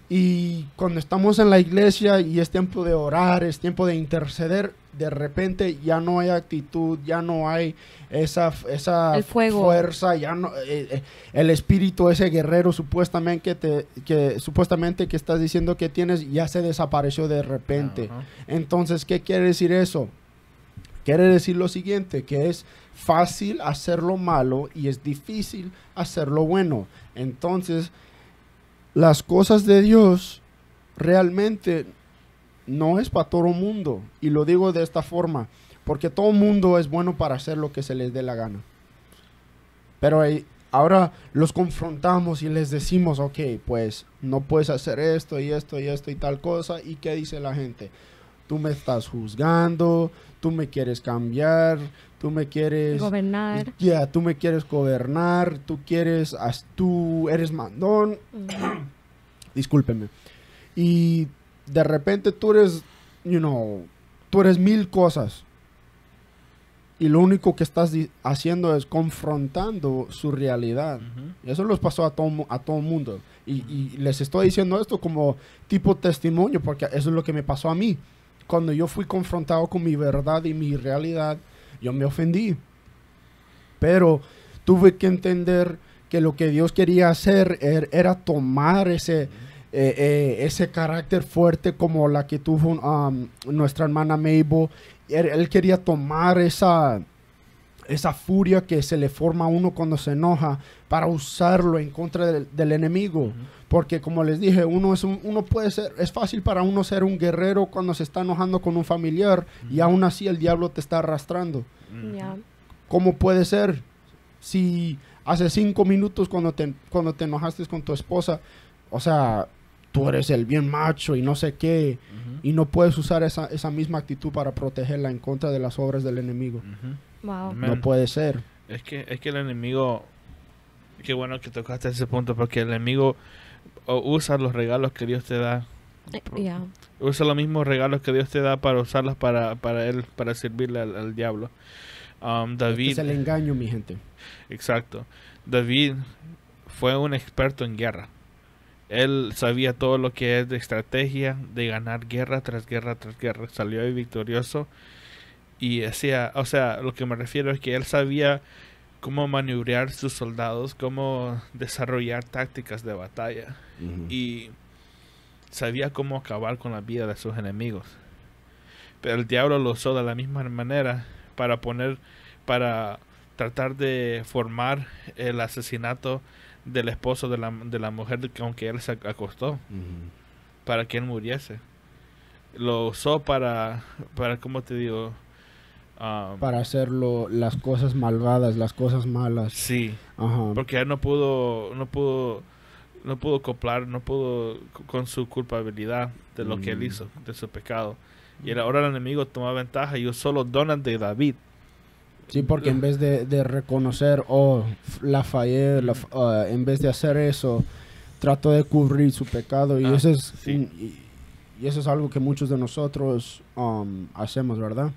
Y cuando estamos en la iglesia y es tiempo de orar, es tiempo de interceder, de repente ya no hay actitud, ya no hay esa, esa fuerza, ya no eh, eh, el espíritu, ese guerrero supuestamente que te, que supuestamente que estás diciendo que tienes, ya se desapareció de repente. Entonces, ¿qué quiere decir eso? Quiere decir lo siguiente, que es fácil hacer lo malo y es difícil hacer lo bueno. Entonces, las cosas de Dios realmente no es para todo mundo. Y lo digo de esta forma, porque todo mundo es bueno para hacer lo que se les dé la gana. Pero ahora los confrontamos y les decimos, ok, pues no puedes hacer esto y esto y esto y tal cosa. ¿Y qué dice la gente? Tú me estás juzgando, tú me quieres cambiar, tú me quieres gobernar. Ya, tú me quieres gobernar, tú quieres, tú eres mandón. Mm. Discúlpeme. Y de repente tú eres, you know, tú eres mil cosas. Y lo único que estás haciendo es confrontando su realidad. Eso los pasó a todo, a todo mundo. y, les estoy diciendo esto como tipo testimonio, porque eso es lo que me pasó a mí cuando yo fui confrontado con mi verdad y mi realidad, yo me ofendí. Pero tuve que entender que lo que Dios quería hacer er, era tomar ese, eh, eh, ese carácter fuerte como la que tuvo um, nuestra hermana Mabel. Er, él quería tomar esa esa furia que se le forma a uno cuando se enoja para usarlo en contra del, enemigo. Porque como les dije, uno, es uno puede ser, es fácil para uno ser un guerrero cuando se está enojando con un familiar y aún así el diablo te está arrastrando. ¿Cómo puede ser si hace cinco minutos cuando te, cuando te enojaste con tu esposa, o sea, tú eres el bien macho y no sé qué, y no puedes usar esa, esa misma actitud para protegerla en contra de las obras del enemigo? no puede ser. Es que, es que el enemigo. Qué bueno que tocaste ese punto, porque el enemigo usa los regalos que Dios te da. Eh, usa los mismos regalos que Dios te da para usarlos para, él, para servirle al, diablo. Um, este David. es el engaño, mi gente. Exacto. David fue un experto en guerra. Él sabía todo lo que es de estrategia, de ganar guerra tras guerra tras guerra. Salió victorioso y hacía, o sea, lo que me refiero es que él sabía cómo maniobrar sus soldados, cómo desarrollar tácticas de batalla y sabía cómo acabar con la vida de sus enemigos. Pero el diablo lo usó de la misma manera para poner, para tratar de formar el asesinato del esposo de la, de la mujer con que él se acostó, para que él muriese. Lo usó para, para, ¿cómo te digo? Um, para hacerlo las cosas malvadas, las cosas malas. Sí. Porque él no pudo, no pudo, no pudo coplar, no pudo con su culpabilidad de lo que él mm. hizo, de su pecado. Y ahora el enemigo toma ventaja y yo solo donan de David. Sí, porque en vez de, reconocer, oh, la fallé, mm. uh, en vez de hacer eso, trató de cubrir su pecado. Y, ah, eso, es, y, eso es algo que muchos de nosotros um, hacemos, ¿verdad?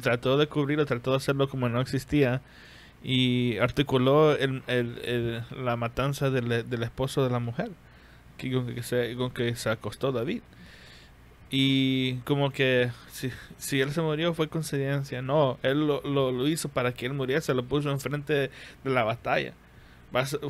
trató de cubrirlo, trató de hacerlo como no existía y articuló la matanza del, esposo de la mujer con, que se, acostó David. Y como que si, él se murió fue coincidencia, no, él lo, lo, lo hizo para que él se lo puso enfrente de la batalla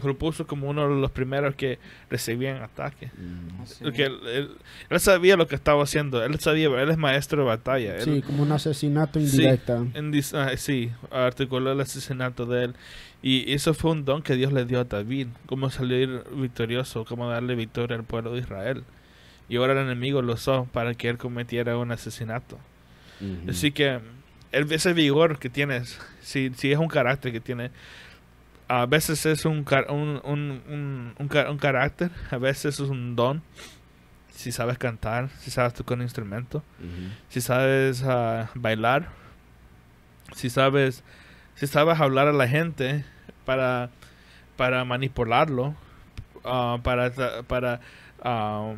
propuso como uno de los primeros que recibían ataques. Mm. Ah, él, sabía lo que estaba haciendo, él sabía, él es maestro de batalla. sí, como un asesinato indirecto ah, Sí, articuló el asesinato de él. Y eso fue un don que Dios le dio a David, cómo salir victorioso, cómo darle victoria al pueblo de Israel. Y ahora el enemigo lo usó para que él cometiera un asesinato. Así que ese vigor que tienes, si, si es un carácter que tiene a veces es un, un, un, carácter, a veces es un don. Si sabes cantar, si sabes tocar un instrumento, si sabes ah, bailar, si sabes, si sabes hablar a la gente para, para manipularlo, ah, para, para ah,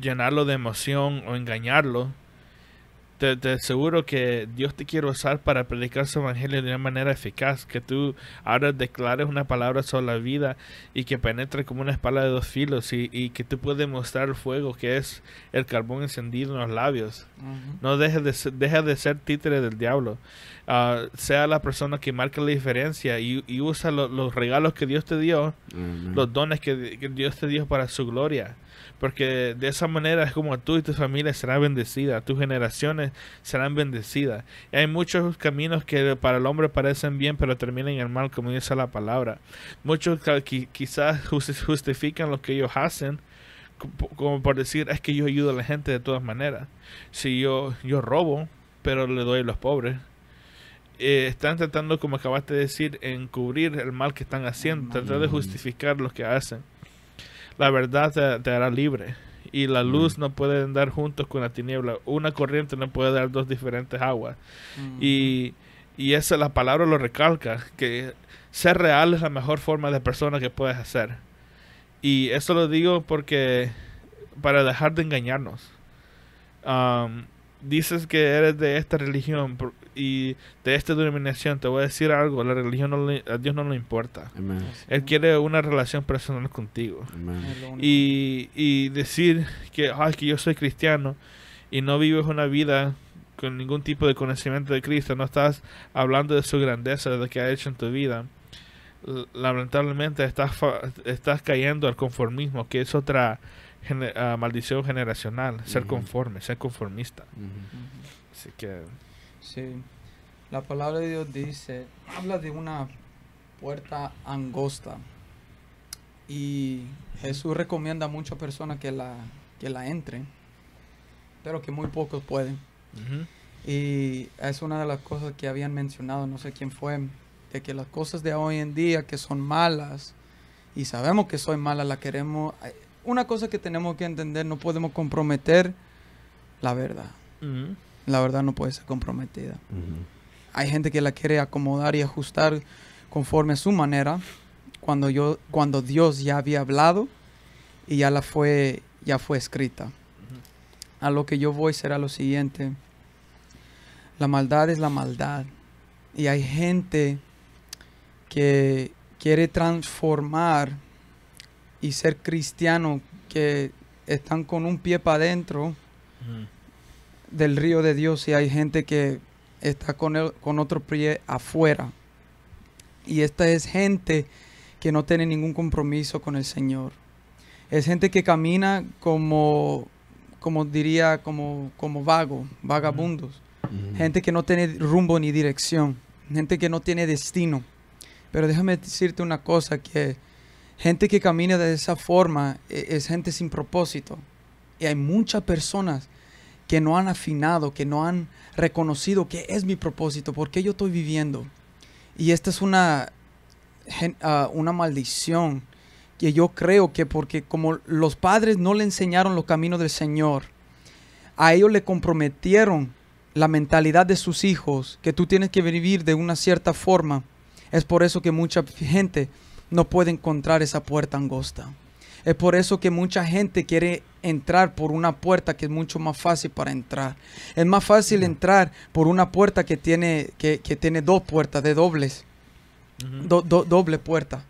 llenarlo de emoción o engañarlo te, aseguro que Dios te quiere usar para predicar su evangelio de una manera eficaz, que tú ahora declares una palabra sobre la vida y que penetre como una espada de dos filos y, que tú puedes mostrar el fuego que es el carbón encendido en los labios. No dejes de, deja de ser títere del diablo. Ah, sea la persona que marca la diferencia y, usa los regalos que Dios te dio, los dones que Dios te dio para su gloria porque de esa manera es como tú y tu familia será bendecida, tus generaciones serán bendecidas. hay muchos caminos que para el hombre parecen bien, pero terminan en el mal, como dice la palabra. Muchos quizás justifican lo que ellos hacen, como por decir, es que yo ayudo a la gente de todas maneras. Si yo, yo robo, pero le doy a los pobres. Eh, están tratando, como acabaste de decir, cubrir el mal que están haciendo, tratar de mm. justificar lo que hacen. La verdad te, hará libre y la mm. luz no puede andar juntos con la tiniebla. Una corriente no puede dar dos diferentes aguas. Mm. Y, y esa la palabra lo recalca, que ser real es la mejor forma de persona que puedes hacer. Y eso lo digo porque para dejar de engañarnos. Um, dices que eres de esta religión y de esta denominación, te voy a decir algo, la religión a Dios no le importa. Él quiere una relación personal contigo. Y, decir que, Ay, yo soy cristiano y no vives una vida con ningún tipo de conocimiento de Cristo, no estás hablando de su grandeza, de lo que ha hecho en tu vida, lamentablemente estás, estás cayendo al conformismo, que es otra maldiceo ah, maldición generacional, ser conforme, ser conformista. Así que... Sí, la palabra de Dios dice, habla de una puerta angosta y Jesús recomienda a muchas personas que la, que la entren, pero que muy pocos pueden. Y es una de las cosas que habían mencionado, no sé quién fue, de que las cosas de hoy en día que son malas, y sabemos que son malas, La queremos eh, una cosa que tenemos que entender, no podemos comprometer la verdad. La verdad no puede ser comprometida. Hay gente que la quiere acomodar y ajustar conforme a su manera, cuando, yo, cuando Dios ya había hablado y ya la fue, ya fue escrita. A lo que yo voy será lo siguiente. La maldad es la maldad. Y hay gente que quiere transformar y ser cristiano que están con un pie para adentro del río de Dios y hay gente que está con, con otro pie afuera. Y esta es gente que no tiene ningún compromiso con el Señor. Es gente que camina como, como diría, como, como vago, vagabundos. Gente que no tiene rumbo ni dirección. Gente que no tiene destino. Pero déjame decirte una cosa que Gente que camina de esa forma e, es, gente sin propósito. Y hay muchas personas que no han afinado, que no han reconocido qué es mi propósito, por qué yo estoy viviendo. Y esta es una, ah, una maldición que yo creo que porque como los padres no le enseñaron los caminos del Señor, a ellos le comprometieron la mentalidad de sus hijos, que tú tienes que vivir de una cierta forma. Es por eso que mucha gente no puede encontrar esa puerta angosta. Es por eso que mucha gente quiere entrar por una puerta que es mucho más fácil para entrar. Es más fácil entrar por una puerta que tiene, que, dos puertas de dobles, doble puerta.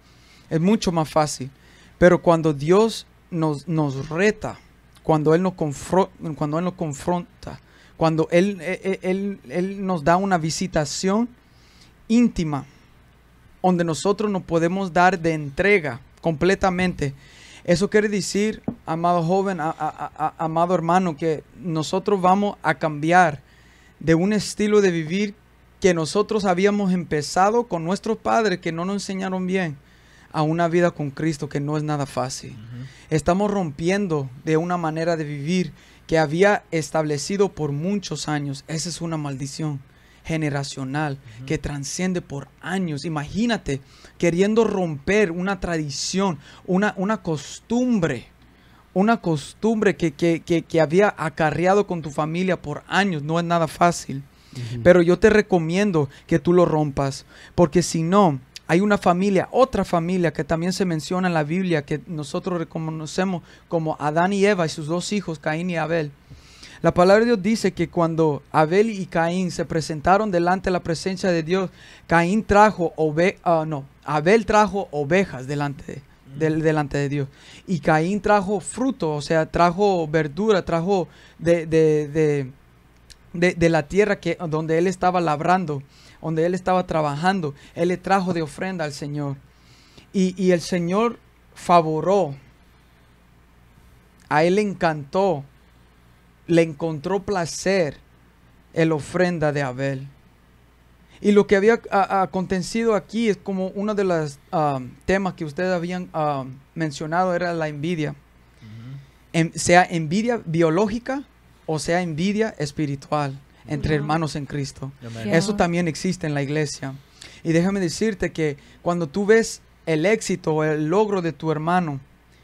Es mucho más fácil. Pero cuando Dios nos, reta, cuando Él nos, cuando él nos confronta, cuando él e, e, nos da una visitación íntima, donde nosotros nos podemos dar de entrega completamente. Eso quiere decir, amado joven, amado hermano, que nosotros vamos a cambiar de un estilo de vivir que nosotros habíamos empezado con nuestros padres que no nos enseñaron bien a una vida con Cristo que no es nada fácil. Estamos rompiendo de una manera de vivir que había establecido por muchos años. Esa es una maldición generacional que transciende por años. Imagínate queriendo romper una tradición, una, una costumbre, una costumbre que, que, que, había acarreado con tu familia por años. No es nada fácil. Pero yo te recomiendo que tú lo rompas, porque si no, hay una familia, otra familia que también se menciona en la Biblia, que nosotros reconocemos como Adán y Eva y sus dos hijos, Caín y Abel. La palabra de Dios dice que cuando Abel y Caín se presentaron delante de la presencia de Dios, Caín trajo ovejas, ah, no, Abel trajo ovejas delante de delante de Dios. Y Caín trajo fruto, o sea, trajo verdura, trajo de, de, de, la tierra que, donde él estaba labrando, donde él estaba trabajando. Él le trajo de ofrenda al Señor. Y, y el Señor favoró. A él le encantó le encontró placer en la ofrenda de Abel. Y lo que había ah, ah, acontecido aquí es como uno de los ah, temas que ustedes habían mencionado era la envidia. Em, sea envidia biológica o sea envidia espiritual entre hermanos en Cristo. Eso también existe en la iglesia. Y déjame decirte que cuando tú ves el éxito o el logro de tu hermano,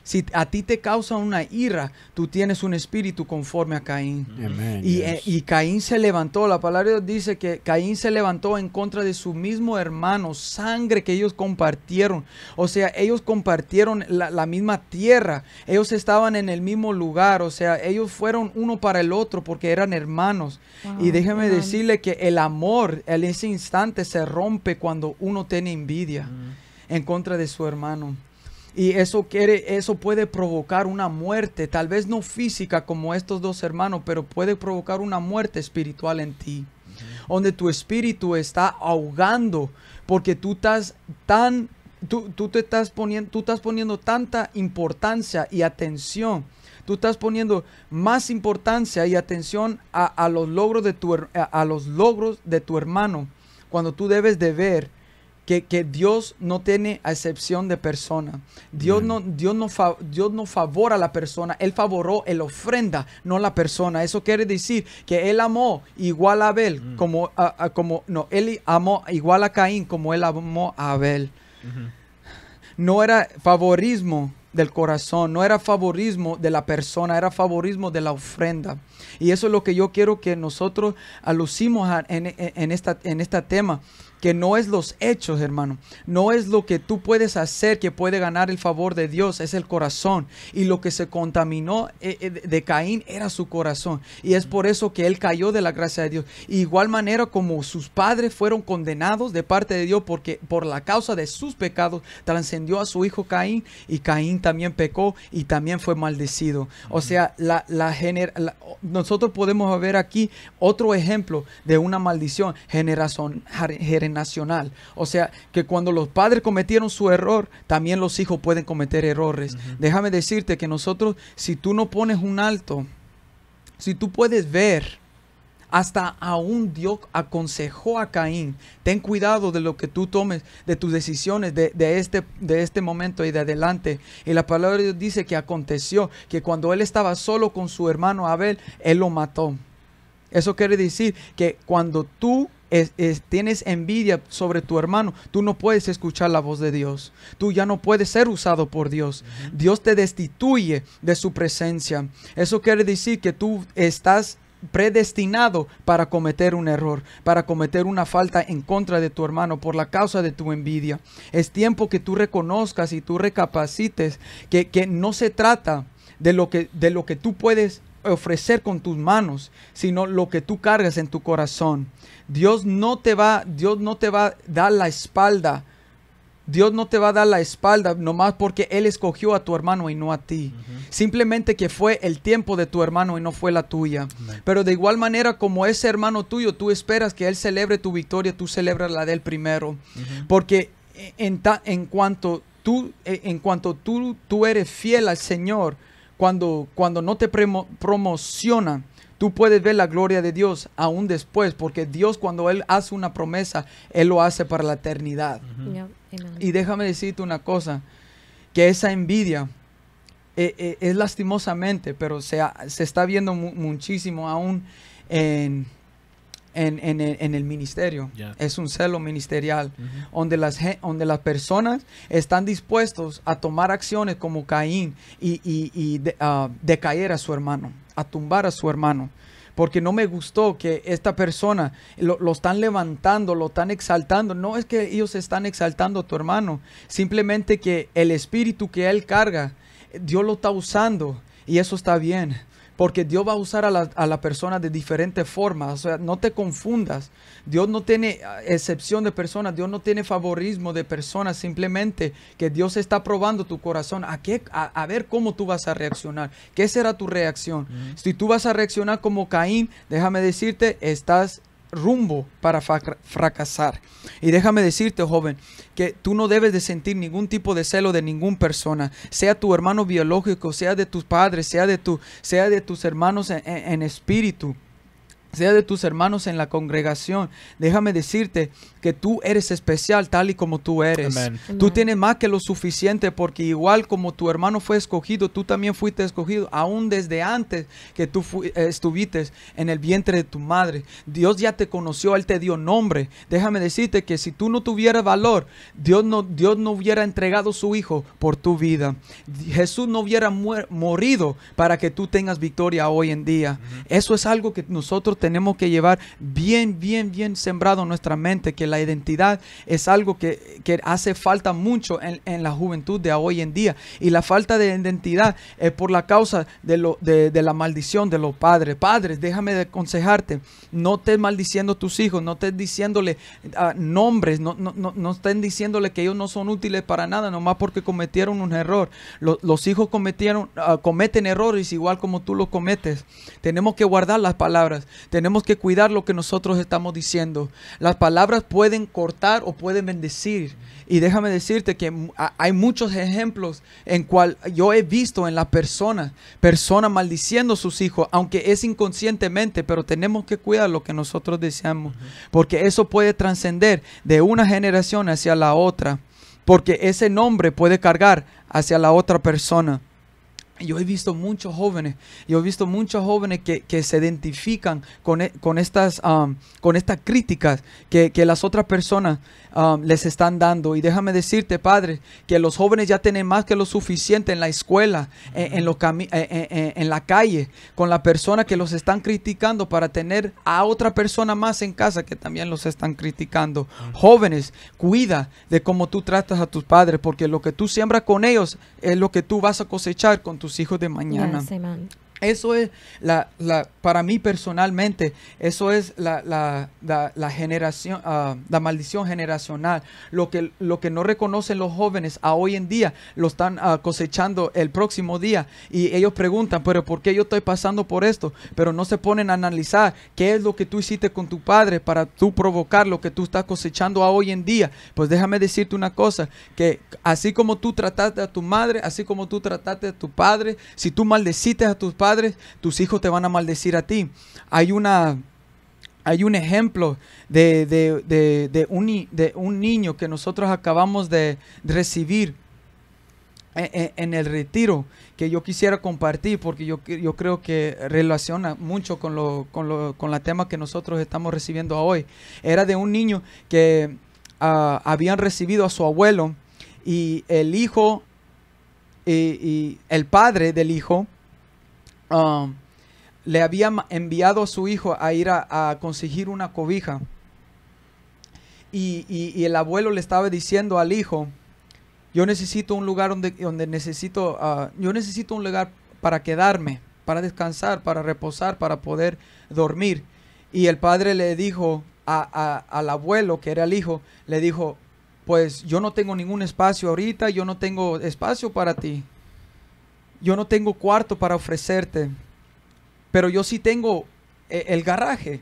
si a ti te causa una ira, tú tienes un espíritu conforme a Caín. Eh, y, Caín se levantó, la palabra dice que Caín se levantó en contra de su mismo hermano, sangre que ellos compartieron. O sea, ellos compartieron la, misma tierra, ellos estaban en el mismo lugar, o sea, ellos fueron uno para el otro porque eran hermanos. y déjeme decirle que el amor en ese instante se rompe cuando uno tiene envidia en contra de su hermano y eso quiere eso puede provocar una muerte, tal vez no física como estos dos hermanos, pero puede provocar una muerte espiritual en ti. Donde tu espíritu está ahogando porque tú estás tan tú, te estás poniendo tú estás poniendo tanta importancia y atención tú estás poniendo más importancia y atención a, los logros de tu a los logros de tu hermano cuando tú debes de ver que, Dios no tiene excepción de persona. Dios no, Dios, Dios no favora a la persona. Él favoró el ofrenda, no la persona. Eso quiere decir que Él amó igual a Abel, mm. como, como, no, Él amó igual a Caín como Él amó a Abel. No era favorismo del corazón, no era favorismo de la persona, era favorismo de la ofrenda. Y eso es lo que yo quiero que nosotros alucimos en, esta, en este tema que no es los hechos, hermano. No es lo que tú puedes hacer que puede ganar el favor de Dios, es el corazón. Y lo que se contaminó eh, eh, de Caín era su corazón. Y es por eso que él cayó de la gracia de Dios. igual manera como sus padres fueron condenados de parte de Dios porque por la causa de sus pecados trascendió a su hijo Caín y Caín también pecó y también fue maldecido. O sea, la, generación nosotros podemos ver aquí otro ejemplo de una maldición generacional. O sea, que cuando los padres cometieron su error, también los hijos pueden cometer errores. Déjame decirte que nosotros, si tú no pones un alto, si tú puedes ver, hasta aún Dios aconsejó a Caín, ten cuidado de lo que tú tomes, de tus decisiones de, este, de este momento y de adelante. Y la palabra de Dios dice que aconteció que cuando él estaba solo con su hermano Abel, él lo mató. Eso quiere decir que cuando tú tienes envidia sobre tu hermano, tú no puedes escuchar la voz de Dios. Tú ya no puedes ser usado por Dios. Dios te destituye de su presencia. Eso quiere decir que tú estás predestinado para cometer un error, para cometer una falta en contra de tu hermano por la causa de tu envidia. Es tiempo que tú reconozcas y tú recapacites que, no se trata de lo que, de lo que tú puedes ofrecer con tus manos, sino lo que tú cargas en tu corazón. Dios no te va, Dios no te va a dar la espalda Dios no te va a dar la espalda nomás porque Él escogió a tu hermano y no a ti. Simplemente que fue el tiempo de tu hermano y no fue la tuya. Pero de igual manera como ese hermano tuyo, tú esperas que Él celebre tu victoria, tú celebras la del primero. Porque en, en, cuanto, tú, e, en cuanto tú, tú eres fiel al Señor, cuando, cuando no te promociona, tú puedes ver la gloria de Dios aún después, porque Dios cuando Él hace una promesa, Él lo hace para la eternidad. Y déjame decirte una cosa, que esa envidia eh, eh, es lastimosamente, pero se, está viendo muchísimo aún en, el ministerio. Es un celo ministerial, donde, las, donde las personas están dispuestos a tomar acciones como Caín y, de, ah, decaer a su hermano, a tumbar a su hermano porque no me gustó que esta persona lo, están levantando, lo están exaltando. No es que ellos están exaltando a tu hermano, simplemente que el espíritu que él carga, Dios lo está usando y eso está bien porque Dios va a usar a la, persona de diferentes formas. O sea, no te confundas. Dios no tiene ah, excepción de personas, Dios no tiene favorismo de personas, simplemente que Dios está probando tu corazón a, qué, a, ver cómo tú vas a reaccionar, qué será tu reacción. Si tú vas a reaccionar como Caín, déjame decirte, estás rumbo para fracasar. Y déjame decirte, joven, que tú no debes de sentir ningún tipo de celo de ninguna persona, sea tu hermano biológico, sea de tus padres, sea de, tu, sea de tus hermanos en, en espíritu sea de tus hermanos en la congregación. Déjame decirte que tú eres especial tal y como tú eres. Tú tienes más que lo suficiente porque igual como tu hermano fue escogido, tú también fuiste escogido, aún desde antes que tú eh, estuviste en el vientre de tu madre. Dios ya te conoció, Él te dio nombre. Déjame decirte que si tú no tuvieras valor, Dios no, Dios no hubiera entregado su Hijo por tu vida. Jesús no hubiera morido para que tú tengas victoria hoy en día. Eso es algo que nosotros tenemos que llevar bien, bien, bien sembrado nuestra mente, que la identidad es algo que, hace falta mucho en, la juventud de hoy en día. Y la falta de identidad es por la causa de, lo, de, la maldición de los padres. Padres, déjame aconsejarte, no estés maldiciendo a tus hijos, no estés diciéndole ah, nombres, no, no, no, estén diciéndole que ellos no son útiles para nada, nomás porque cometieron un error. Los, los hijos cometieron, ah, cometen errores igual como tú los cometes. Tenemos que guardar las palabras, tenemos que cuidar lo que nosotros estamos diciendo. Las palabras pueden cortar o pueden bendecir. Y déjame decirte que hay muchos ejemplos en cual yo he visto en las personas, personas maldiciendo a sus hijos, aunque es inconscientemente, pero tenemos que cuidar lo que nosotros deseamos, porque eso puede trascender de una generación hacia la otra, porque ese nombre puede cargar hacia la otra persona. Yo he visto muchos jóvenes, yo he visto muchos jóvenes que, se identifican con, e, estas, um, con estas críticas que, las otras personas um, les están dando. Y déjame decirte, padre, que los jóvenes ya tienen más que lo suficiente en la escuela, e, en, en, e, en la calle, con la persona que los están criticando para tener a otra persona más en casa que también los están criticando. Jóvenes, cuida de cómo tú tratas a tus padres, porque lo que tú siembras con ellos es lo que tú vas a cosechar con tus hijos de mañana. Eso es, la, para mí personalmente, eso es la, generación, ah, la maldición generacional. Lo que, lo que no reconocen los jóvenes a hoy en día, lo están ah, cosechando el próximo día. Y ellos preguntan, pero ¿por qué yo estoy pasando por esto? Pero no se ponen a analizar qué es lo que tú hiciste con tu padre para tú provocar lo que tú estás cosechando a hoy en día. Pues déjame decirte una cosa, que así como tú trataste a tu madre, así como tú trataste a tu padre, si tú maldeciste a tus padres, tus hijos te van a maldecir a ti. Hay una hay un ejemplo de, un, de un, niño que nosotros acabamos de recibir eh, eh, en, el retiro que yo quisiera compartir porque yo, yo creo que relaciona mucho con, lo, con, lo, con la tema que nosotros estamos recibiendo hoy. Era de un niño que ah, habían recibido a su abuelo y el hijo y el padre del hijo Um, le había enviado a su hijo a ir a, conseguir una cobija. Y, el abuelo le estaba diciendo al hijo, yo necesito un lugar donde, donde necesito, ah, yo necesito un lugar para quedarme, para descansar, para reposar, para poder dormir. Y el padre le dijo al abuelo, que era el hijo, le dijo, pues yo no tengo ningún espacio ahorita, yo no tengo espacio para ti yo no tengo cuarto para ofrecerte, pero yo sí tengo eh, el garaje.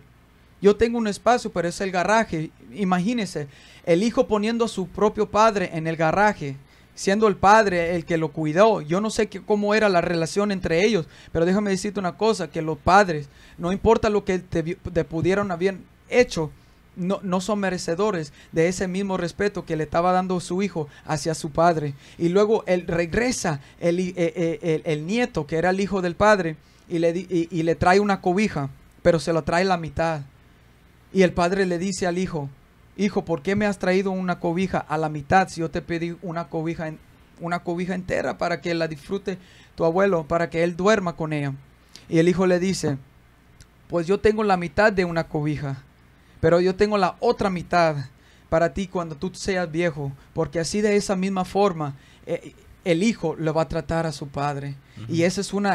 Yo tengo un espacio, pero es el garaje. Imagínese, el hijo poniendo a su propio padre en el garaje, siendo el padre el que lo cuidó. Yo no sé cómo era la relación entre ellos, pero déjame decirte una cosa, que los padres, no importa lo que te, te pudieron haber hecho, no, son merecedores de ese mismo respeto que le estaba dando su hijo hacia su padre. Y luego él regresa el, eh, eh, nieto, que era el hijo del padre, y le, y, le trae una cobija, pero se lo trae la mitad. Y el padre le dice al hijo, hijo, ¿por qué me has traído una cobija a la mitad si yo te pedí una cobija, una cobija entera para que la disfrute tu abuelo, para que él duerma con ella? Y el hijo le dice, pues yo tengo la mitad de una cobija pero yo tengo la otra mitad para ti cuando tú seas viejo, porque así de esa misma forma eh, el hijo le va a tratar a su padre. Y esa es una,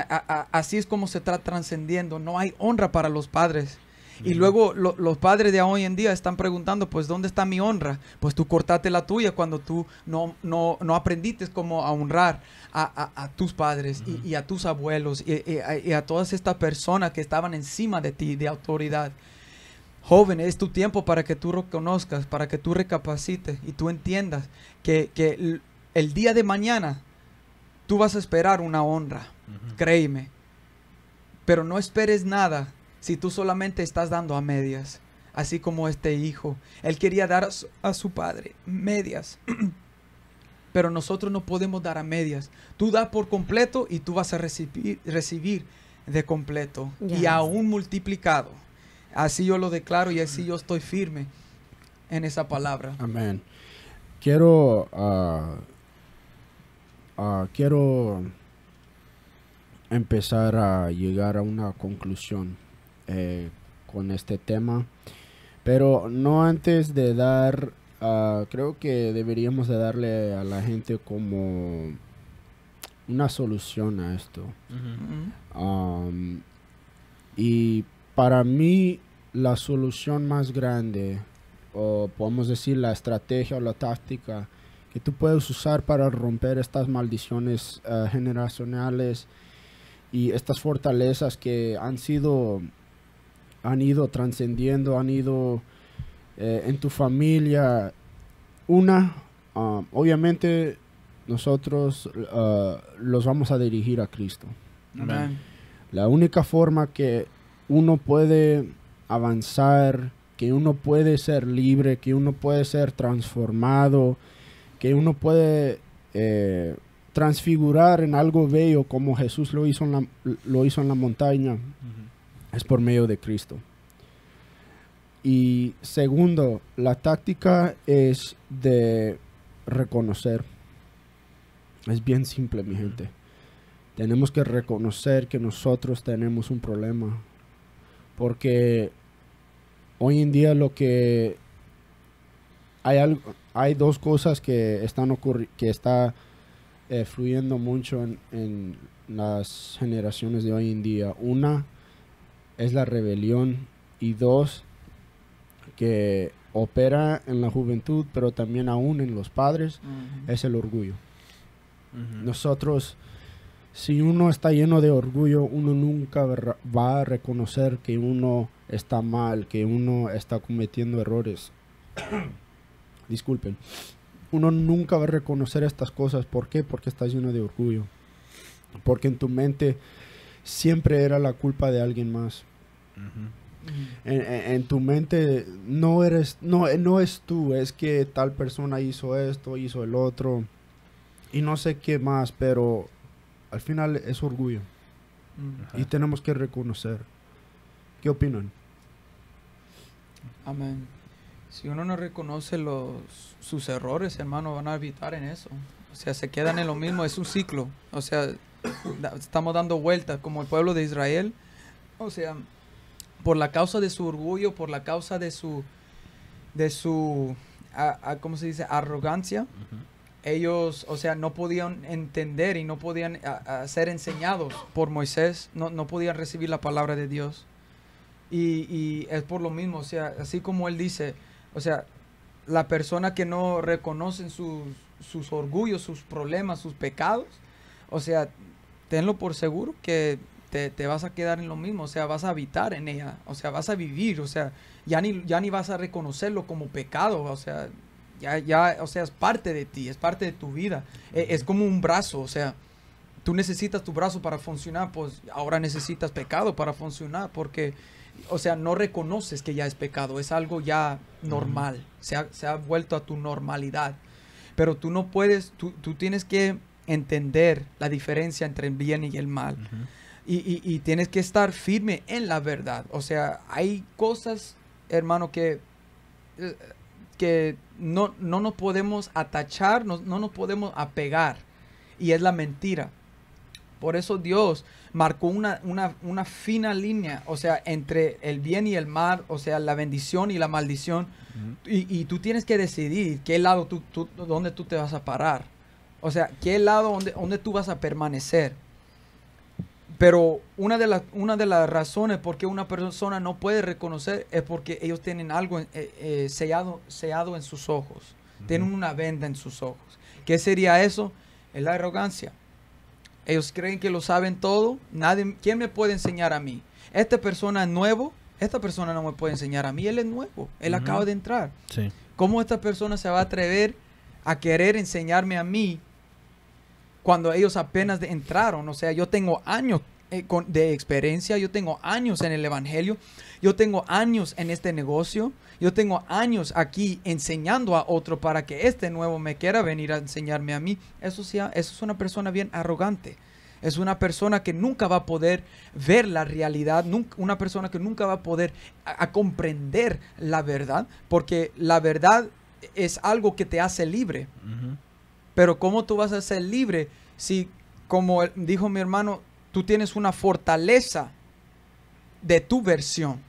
así es como se está trascendiendo. No hay honra para los padres. Y luego los padres de hoy en día están preguntando, pues, ¿dónde está mi honra? Pues tú cortaste la tuya cuando tú no, no, no aprendiste cómo a honrar a, tus padres y, a tus abuelos y, y, a todas estas personas que estaban encima de ti de autoridad. Joven, es tu tiempo para que tú reconozcas, para que tú recapacites y tú entiendas que, que el día de mañana tú vas a esperar una honra, créeme. Pero no esperes nada si tú solamente estás dando a medias, así como este hijo. Él quería dar a su, padre medias. pero nosotros no podemos dar a medias. Tú das por completo y tú vas a recibir, recibir de completo y aún multiplicado. Así yo lo declaro y así yo estoy firme en esa palabra. Amén. Quiero, ah, ah, quiero empezar a llegar a una conclusión eh, con este tema, pero no antes de dar, ah, creo que deberíamos de darle a la gente como una solución a esto. y para mí la solución más grande, o podemos decir la estrategia o la táctica que tú puedes usar para romper estas maldiciones eh, generacionales y estas fortalezas que han sido, han ido trascendiendo, han ido eh, en tu familia. Una, um, obviamente nosotros eh, los vamos a dirigir a Cristo. La única forma que uno puede avanzar, que uno puede ser libre, que uno puede ser transformado, que uno puede eh, transfigurar en algo bello como Jesús lo hizo en la, lo hizo en la montaña, es por medio de Cristo. Y segundo, la táctica es de reconocer. Es bien simple, mi gente. Tenemos que reconocer que nosotros tenemos un problema. Porque hoy en día lo que hay hay dos cosas que están que está eh, fluyendo mucho en, en, las generaciones de hoy en día. Una es la rebelión y dos que opera en la juventud, pero también aún en los padres, es el orgullo. Nosotros si uno está lleno de orgullo, uno nunca va a reconocer que uno está mal, que uno está cometiendo errores. Disculpen. Uno nunca va a reconocer estas cosas. ¿Por qué? Porque estás lleno de orgullo. Porque en tu mente siempre era la culpa de alguien más. En, en, tu mente no eres no no es tú es que tal persona hizo esto hizo el otro y no sé qué más pero al final es orgullo. Mm. Y tenemos que reconocer. ¿Qué opinan? Amén. Si uno no reconoce los, sus errores, hermano, van a evitar en eso. O sea, se quedan en lo mismo, es un ciclo. O sea, estamos dando vueltas como el pueblo de Israel. O sea, por la causa de su orgullo, por la causa de su, de su, ¿cómo se dice? Arrogancia ellos, o sea, no podían entender y no podían ser enseñados por Moisés, no, podían recibir la palabra de Dios. Y, es por lo mismo, o sea, así como él dice, o sea, la persona que no reconoce sus, orgullos, sus problemas, sus pecados, o sea, tenlo por seguro que te, vas a quedar en lo mismo, o sea, vas a habitar en ella, o sea, vas a vivir, o sea, ya ni, ya ni vas a reconocerlo como pecado, o sea, ya, ya, o sea, es parte de ti, es parte de tu vida. E, es, como un brazo, o sea, tú necesitas tu brazo para funcionar, pues ahora necesitas pecado para funcionar, porque, o sea, no reconoces que ya es pecado, es algo ya normal, se, ha, se, ha, vuelto a tu normalidad. Pero tú no puedes, tú, tienes que entender la diferencia entre el bien y el mal. y, y tienes que estar firme en la verdad. O sea, hay cosas, hermano, que, eh, que no, no nos podemos atachar, no, nos podemos apegar. Y es la mentira. Por eso Dios marcó una, una, fina línea, o sea, entre el bien y el mal, o sea, la bendición y la maldición. y, tú tienes que decidir qué lado tú, dónde tú te vas a parar. O sea, qué lado, dónde tú vas a permanecer. Pero una de, las una de las razones por qué una persona no puede reconocer es porque ellos tienen algo eh, eh, sellado, sellado en sus ojos. Tienen una venda en sus ojos. ¿Qué sería eso? Es la arrogancia. Ellos creen que lo saben todo. Nadie, ¿Quién me puede enseñar a mí? Esta persona es nuevo. Esta persona no me puede enseñar a mí. Él es nuevo. Él acaba de entrar. ¿Cómo esta persona se va a atrever a querer enseñarme a mí cuando ellos apenas entraron. O sea, yo tengo años eh, de experiencia, yo tengo años en el Evangelio, yo tengo años en este negocio, yo tengo años aquí enseñando a otro para que este nuevo me quiera venir a enseñarme a mí. Eso, sea, eso es una persona bien arrogante. Es una persona que nunca va a poder ver la realidad, una persona que nunca va a poder a, comprender la verdad, porque la verdad es algo que te hace libre. Uh pero ¿cómo tú vas a ser libre si, como dijo mi hermano, tú tienes una fortaleza de tu versión?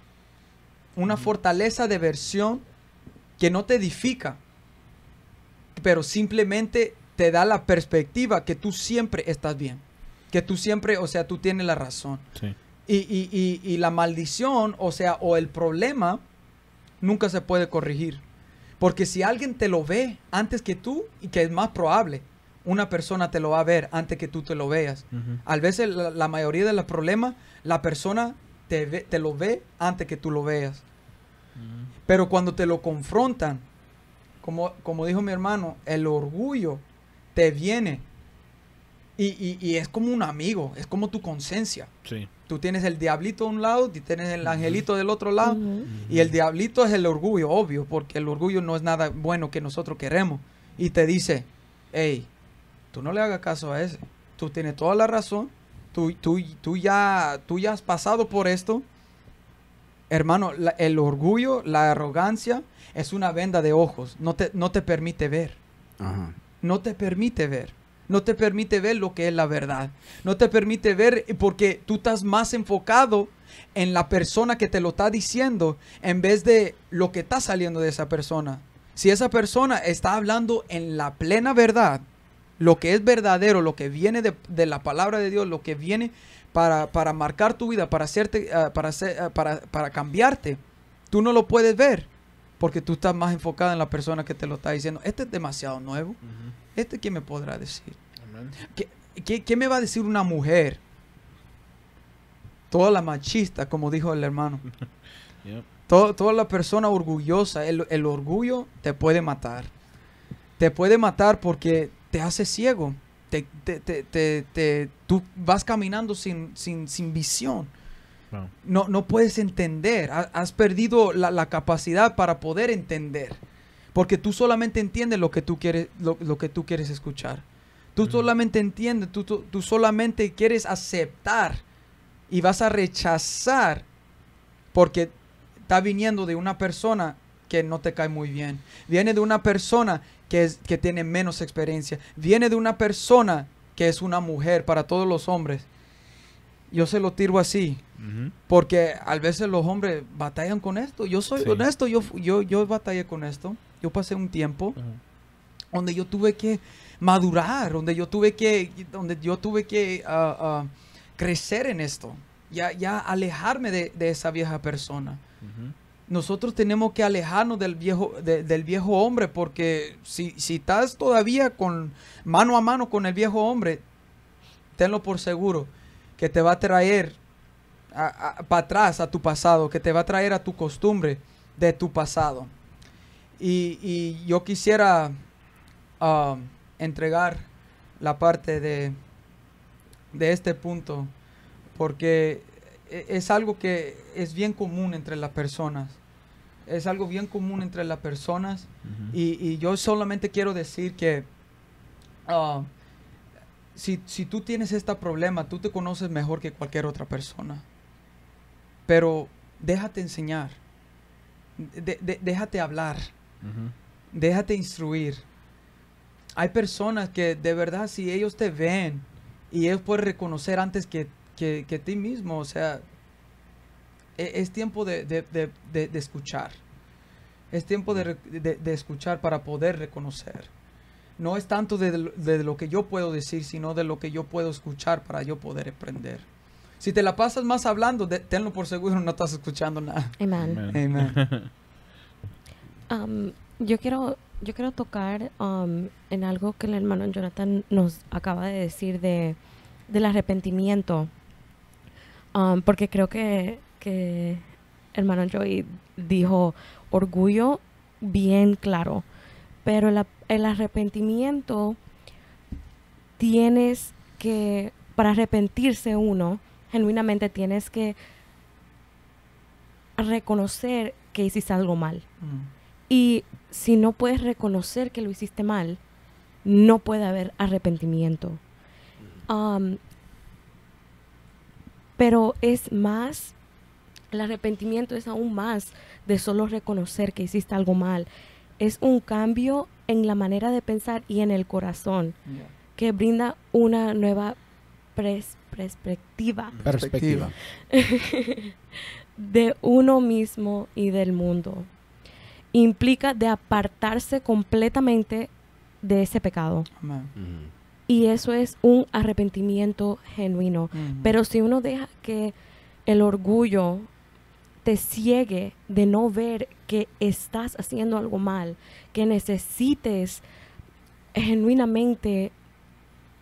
Una fortaleza de versión que no te edifica, pero simplemente te da la perspectiva que tú siempre estás bien, que tú siempre, o sea, tú tienes la razón. Y, y, y, y la maldición, o sea, o el problema, nunca se puede corregir porque si alguien te lo ve antes que tú, y que es más probable, una persona te lo va a ver antes que tú te lo veas. A veces la, mayoría de los problemas, la persona te, te, lo ve antes que tú lo veas. Mm. Pero cuando te lo confrontan, como, como dijo mi hermano, el orgullo te viene y, y, es como un amigo, es como tu conciencia. Sí. Tú tienes el diablito de un lado, y tienes el angelito del otro lado. Y el diablito es el orgullo, obvio, porque el orgullo no es nada bueno que nosotros queremos. Y te dice, hey, tú no le hagas caso a ese. Tú tienes toda la razón. Tú, tú, tú, ya, tú ya has pasado por esto. Hermano, el orgullo, la arrogancia es una venda de ojos. No te, no te permite ver. No te permite ver no te permite ver lo que es la verdad. No te permite ver porque tú estás más enfocado en la persona que te lo está diciendo en vez de lo que está saliendo de esa persona. Si esa persona está hablando en la plena verdad, lo que es verdadero, lo que viene de, la palabra de Dios, lo que viene para, marcar tu vida, para, hacerte, ah, ah, para, para, cambiarte, tú no lo puedes ver porque tú estás más enfocado en la persona que te lo está diciendo. Este es demasiado nuevo. Este, ¿quién me podrá decir? ¿Qué, me va a decir una mujer? Toda la machista, como dijo el hermano. toda la persona orgullosa, el, orgullo te puede matar. Te puede matar porque te hace ciego. Te, te, te, tú vas caminando sin, sin, sin visión. No, no puedes entender. Has perdido la, capacidad para poder entender. Porque tú solamente entiendes lo que tú quieres, lo que tú quieres escuchar. Tú mm. solamente entiendes, tú, tú, solamente quieres aceptar y vas a rechazar porque está viniendo de una persona que no te cae muy bien. Viene de una persona que, es, que tiene menos experiencia. Viene de una persona que es una mujer para todos los hombres. Yo se lo tiro así. Porque a veces los hombres batallan con esto. Yo soy honesto, yo, yo, yo batallé con esto. Yo pasé un tiempo donde yo tuve que madurar, donde yo tuve que, donde yo tuve que ah, ah, crecer en esto, ya, ya alejarme de, esa vieja persona. Nosotros tenemos que alejarnos del viejo, del viejo hombre, porque si, estás todavía con mano a mano con el viejo hombre, tenlo por seguro que te va a traer para atrás a tu pasado, que te va a traer a tu costumbre de tu pasado. Y, yo quisiera ah, entregar la parte de, de este punto, porque e, es algo que es bien común entre las personas. Es algo bien común entre las personas. y, yo solamente quiero decir que ah, si, tú tienes este problema, tú te conoces mejor que cualquier otra persona. Pero déjate enseñar. déjate hablar. Déjate instruir hay personas que de verdad si ellos te ven y ellos pueden reconocer antes que, ti mismo, o sea, e, es, tiempo de, escuchar. Es tiempo de, escuchar para poder reconocer. No es tanto de, lo que yo puedo decir, sino de lo que yo puedo escuchar para yo poder aprender. Si te la pasas más hablando, tenlo por seguro, no estás escuchando nada. Amén. Amen. Um, yo quiero, yo quiero tocar um, en algo que el hermano Jonathan nos acaba de decir de, del arrepentimiento, um, porque creo que, que hermano Joey dijo orgullo bien claro, pero el, arrepentimiento tienes que, para arrepentirse uno, genuinamente tienes que reconocer que hiciste algo mal. Mm. Y si no puedes reconocer que lo hiciste mal, no puede haber arrepentimiento. Um, pero es más, el arrepentimiento es aún más de solo reconocer que hiciste algo mal. Es un cambio en la manera de pensar y en el corazón que brinda una nueva pres perspectiva. Perspectiva. de uno mismo y del mundo implica de apartarse completamente de ese pecado. Y eso es un arrepentimiento genuino. Pero si uno deja que el orgullo te ciegue de no ver que estás haciendo algo mal, que necesites genuinamente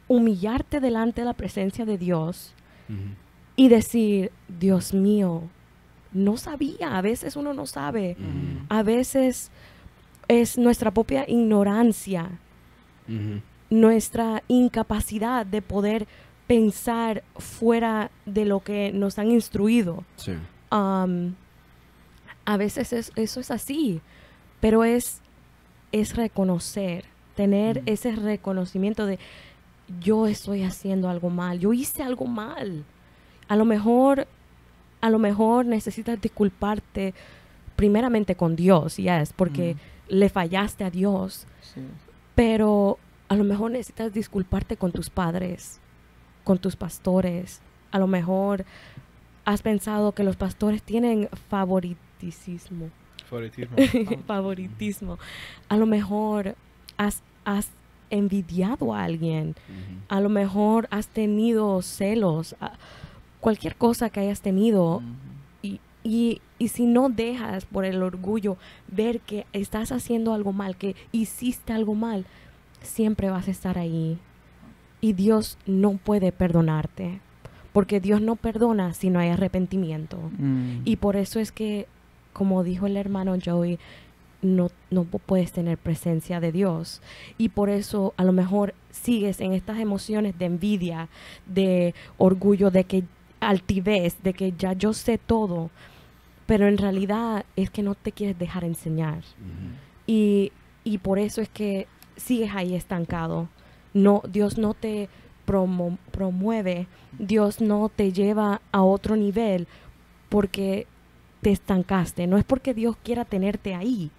humillarte delante de la presencia de Dios y decir, Dios mío, no sabía, a veces uno no sabe, a veces es nuestra propia ignorancia, nuestra incapacidad de poder pensar fuera de lo que nos han instruido. a veces eso es así, pero es, es reconocer, tener ese reconocimiento de yo estoy haciendo algo mal, yo hice algo mal. A lo mejor a lo mejor necesitas disculparte primeramente con Dios, ya es porque mm. le fallaste a Dios, pero a lo mejor necesitas disculparte con tus padres, con tus pastores, a lo mejor has pensado que los pastores tienen favoritismo. Favoritismo. favoritismo. A lo mejor has, envidiado a alguien, a lo mejor has tenido celos. Ah, cualquier cosa que hayas tenido. y, si no dejas por el orgullo ver que estás haciendo algo mal, que hiciste algo mal, siempre vas a estar ahí. Y Dios no puede perdonarte. Porque Dios no perdona si no hay arrepentimiento. Mm. Y por eso es que, como dijo el hermano Joey, no, no, puedes tener presencia de Dios. Y por eso a lo mejor sigues en estas emociones de envidia, de orgullo, de que altivez de que ya yo sé todo, pero en realidad es que no te quieres dejar enseñar. y, por eso es que sigues ahí estancado. No, Dios no te promueve, Dios no te lleva a otro nivel porque te estancaste. No es porque Dios quiera tenerte ahí,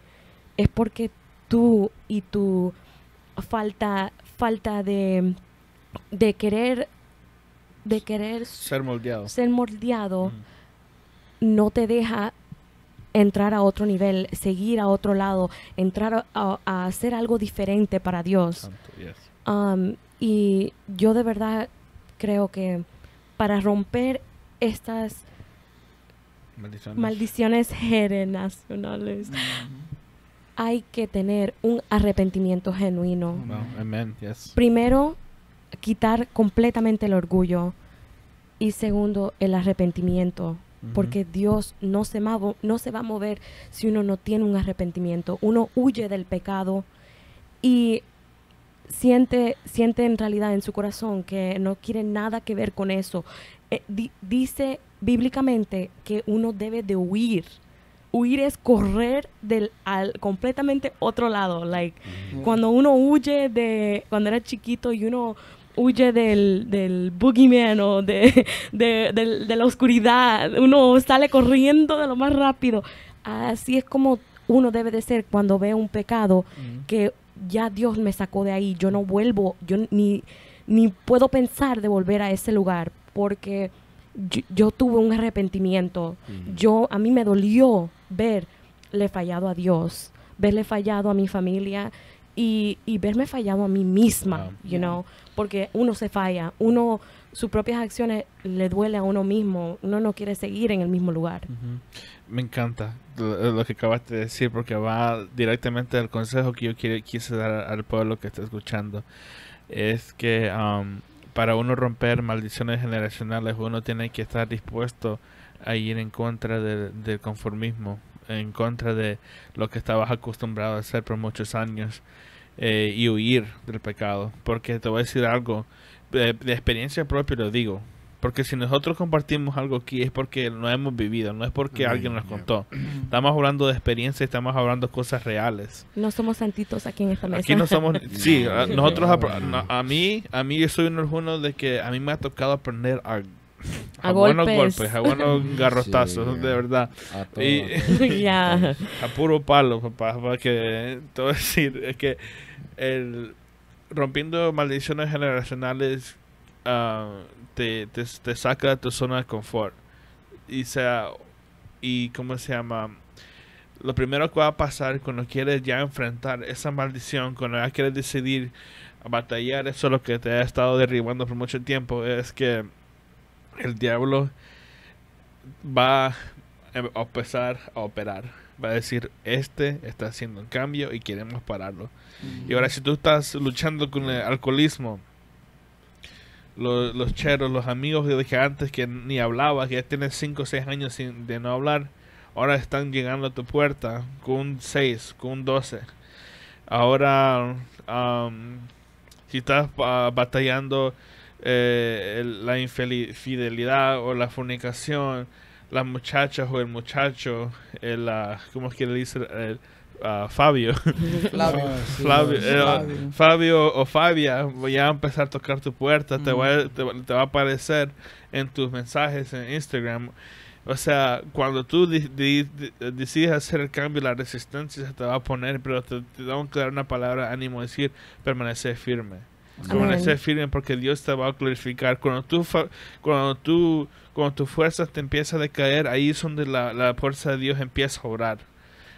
es porque tú y tu falta, falta de, de querer de querer ser moldeado, mm. no te deja entrar a otro nivel, seguir a otro lado, entrar a, hacer algo diferente para Dios. Um, y yo de verdad creo que para romper estas maldiciones, generacionales, mm-hmm. hay que tener un arrepentimiento genuino. Primero, quitar completamente el orgullo y segundo, el arrepentimiento. Porque Dios no se, no se va a mover si uno no tiene un arrepentimiento. Uno huye del pecado y siente, siente en realidad en su corazón que no quiere nada que ver con eso. Eh, dice bíblicamente que uno debe de huir. Huir es correr del al completamente otro lado. Like, cuando uno huye de cuando era chiquito y uno huye del, del o de, de, la oscuridad. Uno sale corriendo de lo más rápido. Así es como uno debe de ser cuando ve un pecado que ya Dios me sacó de ahí. Yo no vuelvo, yo ni, ni puedo pensar de volver a ese lugar porque yo, tuve un arrepentimiento. Yo, a mí me dolió verle fallado a Dios, verle fallado a mi familia, y, verme fallado a mí misma, you know, porque uno se falla, uno sus propias acciones le duele a uno mismo, uno no quiere seguir en el mismo lugar. Me encanta lo, que acabaste de decir porque va directamente al consejo que yo quise dar al pueblo que está escuchando. Es que um, para uno romper maldiciones generacionales uno tiene que estar dispuesto a ir en contra del conformismo en contra de lo que estabas acostumbrado a hacer por muchos años eh, y huir del pecado. Porque te voy a decir algo, de, experiencia propia lo digo, porque si nosotros compartimos algo aquí es porque no hemos vivido, no es porque alguien nos contó. Estamos hablando de experiencia, estamos hablando de cosas reales. No somos santitos aquí en esta mesa. Aquí no somos... Sí, nosotros... A, mí, a mí yo soy uno de que a mí me ha tocado aprender a a, buenos golpes, a buenos garrotazos, de verdad. A, Y, a puro palo, papá. Porque todo decir es que el, rompiendo maldiciones generacionales ah, te, te, saca de tu zona de confort. Y sea, y cómo se llama. Lo primero que va a pasar cuando quieres ya enfrentar esa maldición, cuando ya quieres decidir a batallar eso lo que te ha estado derribando por mucho tiempo, es que el diablo va a empezar a operar. Va a decir, este está haciendo un cambio y queremos pararlo. Y ahora si tú estás luchando con el alcoholismo, los, cheros, los amigos de dije antes que ni hablabas, que ya tienes 5 o 6 años de no hablar, ahora están llegando a tu puerta con un 6, con un 12. Ahora, si estás ah, batallando eh, la infidelidad o la fornicación, las muchachas o el muchacho, el, uh, ¿cómo es que dice? Fabio. Ah, eh, Fabio o Fabia voy a empezar a tocar tu puerta, te, va a, te, va a aparecer en tus mensajes en Instagram. O sea, cuando tú decides hacer el cambio, la resistencia te va a poner, pero te, te a dar una palabra, ánimo, decir, permanece firme con ese firme porque Dios te va a glorificar. Cuando tú, cuando tú, cuando tus fuerzas te empieza a decaer, ahí es donde la, la, fuerza de Dios empieza a orar.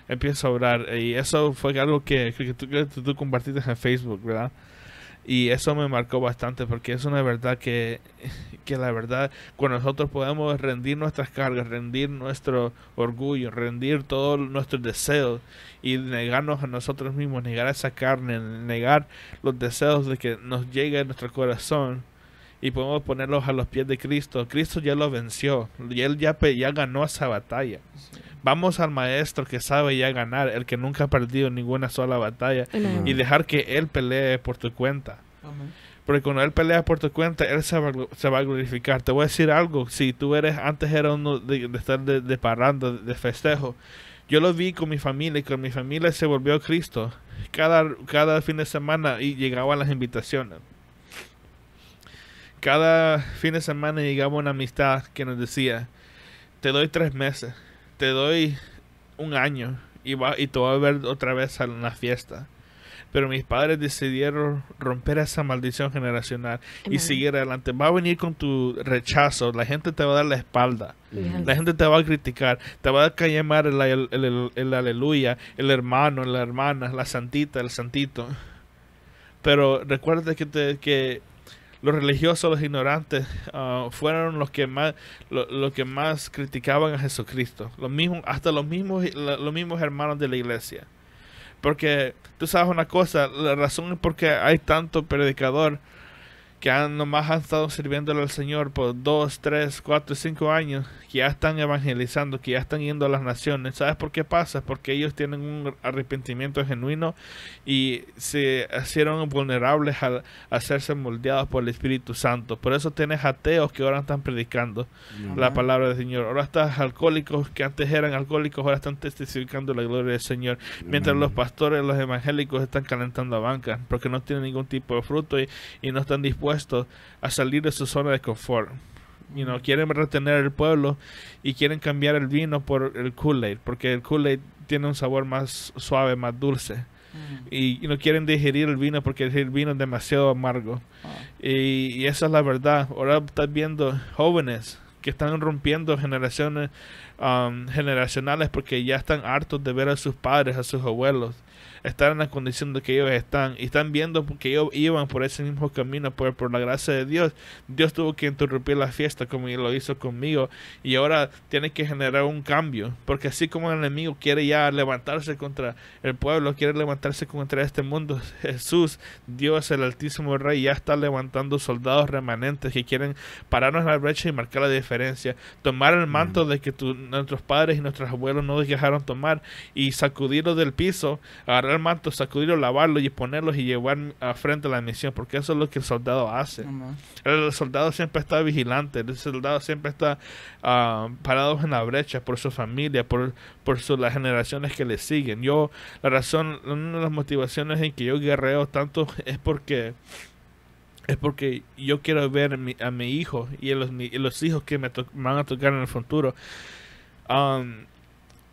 Empieza a orar. Y eso fue algo que, que, tú, que tú compartiste en Facebook, ¿verdad? Y eso me marcó bastante porque es una verdad que, la verdad, cuando nosotros podemos rendir nuestras cargas, rendir nuestro orgullo, rendir todos nuestros deseos y negarnos a nosotros mismos, negar esa carne, negar los deseos de que nos llegue a nuestro corazón y podemos ponerlos a los pies de Cristo. Cristo ya lo venció, y Él ya, ya ganó esa batalla. Vamos al maestro que sabe ya ganar, el que nunca ha perdido ninguna sola batalla, y dejar que él pelee por tu cuenta. Porque cuando él pelea por tu cuenta, él se va, a glorificar. Te voy a decir algo, si tú eres, antes era uno de, estar de, de de, festejo. Yo lo vi con mi familia y con mi familia se volvió Cristo. Cada, cada fin de semana y llegaban las invitaciones cada fin de semana llegaba una amistad que nos decía, te doy tres meses te doy un año y, va, y te voy a ver otra vez en la fiesta. Pero mis padres decidieron romper esa maldición generacional y seguir adelante. Va a venir con tu rechazo, la gente te va a dar la espalda, la gente te va a criticar, te va a callar el, aleluya, el hermano, la hermana, la santita, el santito. Pero recuerda que, te, que los religiosos, los ignorantes, ah, fueron los que más, que más criticaban a Jesucristo. Los mismos, hasta los mismos, los mismos hermanos de la iglesia. Porque tú sabes una cosa, la razón es porque hay tanto predicador que nomás han estado sirviéndole al Señor por 2, 3, 4, cinco años, que ya están evangelizando, que ya están yendo a las naciones. ¿Sabes por qué pasa? Porque ellos tienen un arrepentimiento genuino y se hicieron vulnerables al hacerse moldeados por el Espíritu Santo. Por eso tienes ateos que ahora están predicando la palabra del Señor. Ahora estás alcohólicos que antes eran alcohólicos, ahora están testificando la gloria del Señor. Mientras los pastores, los evangélicos están calentando a bancas porque no tienen ningún tipo de fruto y no están dispuestos a salir de su zona de confort. y no quieren retener el pueblo y quieren cambiar el vino por el Kool-Aid, porque el kool tiene un sabor más suave, más dulce. Mm. Y, no quieren digerir el vino porque el vino es demasiado amargo. Ah. Y, esa es la verdad. Ahora estás viendo jóvenes que están rompiendo generaciones um, generacionales porque ya están hartos de ver a sus padres, a sus abuelos estar en la condición de que ellos están y están viendo que ellos iban por ese mismo camino, por, por la gracia de Dios. Dios tuvo que interrumpir la fiesta como lo hizo conmigo y ahora tiene que generar un cambio, porque así como el enemigo quiere ya levantarse contra el pueblo, quiere levantarse contra este mundo, Jesús, Dios, el Altísimo Rey, ya está levantando soldados remanentes que quieren pararnos en la brecha y marcar la diferencia, tomar el manto mm. de que nuestros padres y nuestros abuelos no dejaron tomar y sacudirlo del piso, agarrar mantos, sacudirlo, lavarlo y ponerlos y llevar a frente a la misión, porque eso es lo que el soldado hace. el soldado siempre está vigilante, el soldado siempre está ah, parado en la brecha por su familia, por, por su, las generaciones que le siguen. Yo, la razón, una de las motivaciones en que yo guerreo tanto es porque es porque yo quiero ver a mi, hijo y a los, hijos que me, van a tocar en el futuro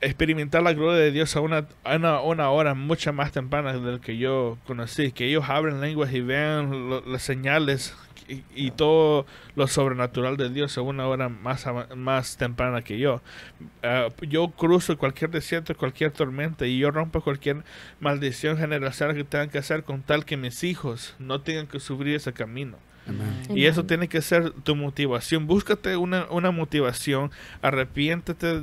experimentar la gloria de Dios a una, una, hora mucho más temprana del que yo conocí, que ellos abren lenguas y vean las señales y, todo lo sobrenatural de Dios a una hora más, más temprana que yo. Ah, yo cruzo cualquier desierto, cualquier tormenta y yo rompo cualquier maldición generacional que tengan que hacer con tal que mis hijos no tengan que sufrir ese camino. Y eso tiene que ser tu motivación. Búscate una, una motivación, arrepiéntete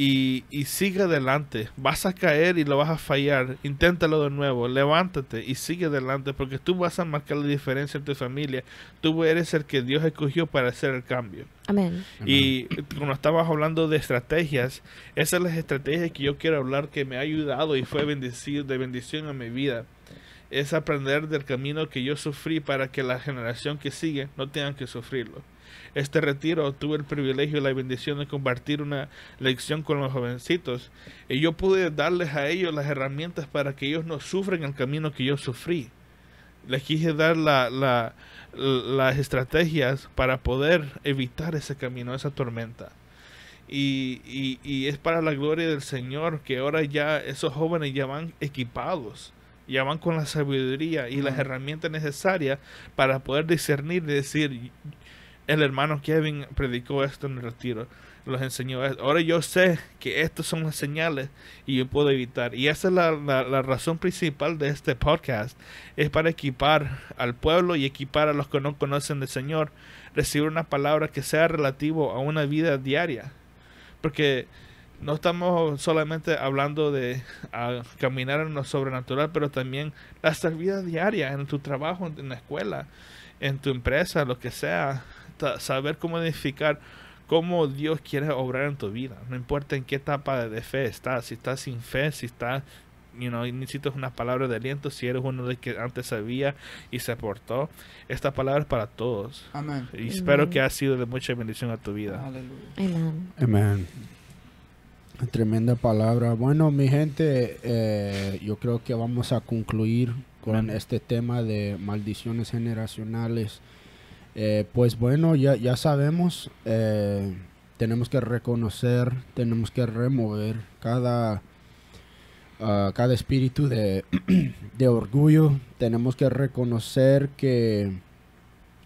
y, sigue adelante. Vas a caer y lo vas a fallar. Inténtalo de nuevo. Levántate y sigue adelante porque tú vas a marcar la diferencia en tu familia. Tú eres el que Dios escogió para hacer el cambio. Amén. Y cuando estabas hablando de estrategias, esas son las estrategias que yo quiero hablar que me ha ayudado y fue de bendición a mi vida. Es aprender del camino que yo sufrí para que la generación que sigue no tenga que sufrirlo este retiro tuve el privilegio y la bendición de compartir una lección con los jovencitos y yo pude darles a ellos las herramientas para que ellos no sufren el camino que yo sufrí. Les quise dar las estrategias para poder evitar ese camino, esa tormenta. Y, es para la gloria del Señor que ahora ya esos jóvenes ya van equipados, ya van con la sabiduría y las herramientas necesarias para poder discernir y decir, el hermano Kevin predicó esto en el retiro, los enseñó esto. Ahora yo sé que estas son las señales y yo puedo evitar. Y esa es la, razón principal de este podcast, es para equipar al pueblo y equipar a los que no conocen al Señor, recibir una palabra que sea relativo a una vida diaria. Porque no estamos solamente hablando de caminar en lo sobrenatural, pero también la vida diaria. en tu trabajo, en la escuela, en tu empresa, lo que sea saber cómo edificar cómo Dios quiere obrar en tu vida. No importa en qué etapa de fe estás, si estás sin fe, si estás, you know, necesitas unas palabras de aliento, si eres uno de que antes sabía y se portó. Esta palabra es para todos. Amén. Y espero que ha sido de mucha bendición a tu vida. Amén. Tremenda palabra. Bueno, mi gente, eh, yo creo que vamos a concluir con este tema de maldiciones generacionales. Eh, pues bueno, ya, sabemos, eh, tenemos que reconocer, tenemos que remover cada, ah, cada espíritu de, orgullo, tenemos que reconocer que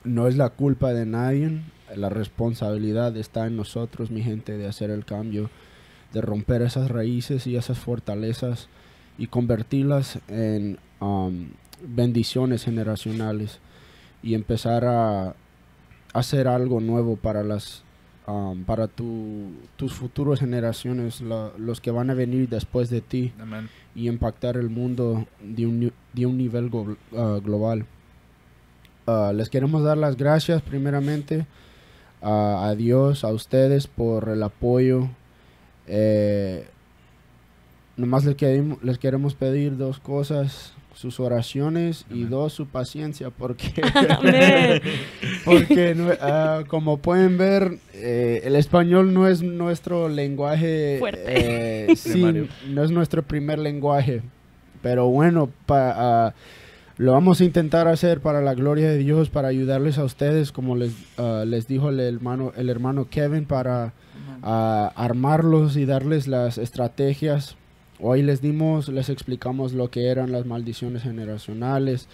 no es la culpa de nadie, la responsabilidad está en nosotros, mi gente, de hacer el cambio, de romper esas raíces y esas fortalezas y convertirlas en um, bendiciones generacionales y empezar a hacer algo nuevo para las um, para tus futuras generaciones, los que van a venir después de ti y impactar el mundo de un, nivel uh, global. Uh, les queremos dar las gracias primeramente uh, a Dios, a ustedes por el apoyo. Eh, nomás les, queremos, les queremos pedir dos cosas sus oraciones y dos, su paciencia, porque, ah, como pueden ver, eh, el español no es nuestro lenguaje, eh, no es nuestro primer lenguaje, pero bueno, ah, lo vamos a intentar hacer para la gloria de Dios, para ayudarles a ustedes, como les, ah, les dijo el hermano, el hermano Kevin, para armarlos y darles las estrategias Hoy les dimos, les explicamos lo que eran las maldiciones generacionales,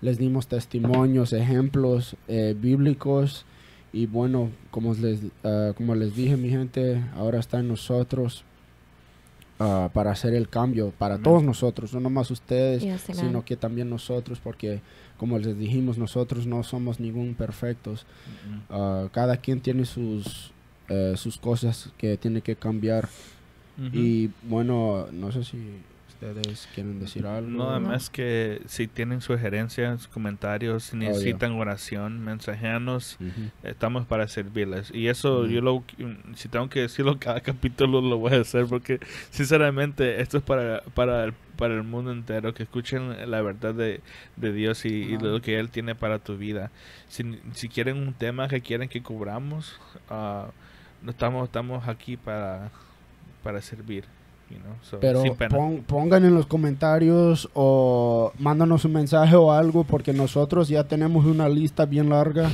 les dimos testimonios, ejemplos eh, bíblicos y bueno, como les, ah, como les dije mi gente, ahora está en nosotros ah, para hacer el cambio, para todos nosotros, no nomás ustedes, sino que también nosotros, porque como les dijimos, nosotros no somos ningún perfectos. Ah, cada quien tiene sus, eh, sus cosas que tiene que cambiar. Y bueno, no sé si ustedes quieren decir algo. No, además que si tienen sugerencias, comentarios, si necesitan oración, mensajeanos, estamos para servirles. Y eso yo lo, si tengo que decirlo cada capítulo lo voy a hacer porque sinceramente esto es para, para el para el mundo entero, que escuchen la verdad de, de Dios y, lo que Él tiene para tu vida. Si, si quieren un tema que quieren que cubramos ah, no estamos, estamos aquí para, para servir. Pero pongan en los comentarios o mándanos un mensaje o algo porque nosotros ya tenemos una lista bien larga.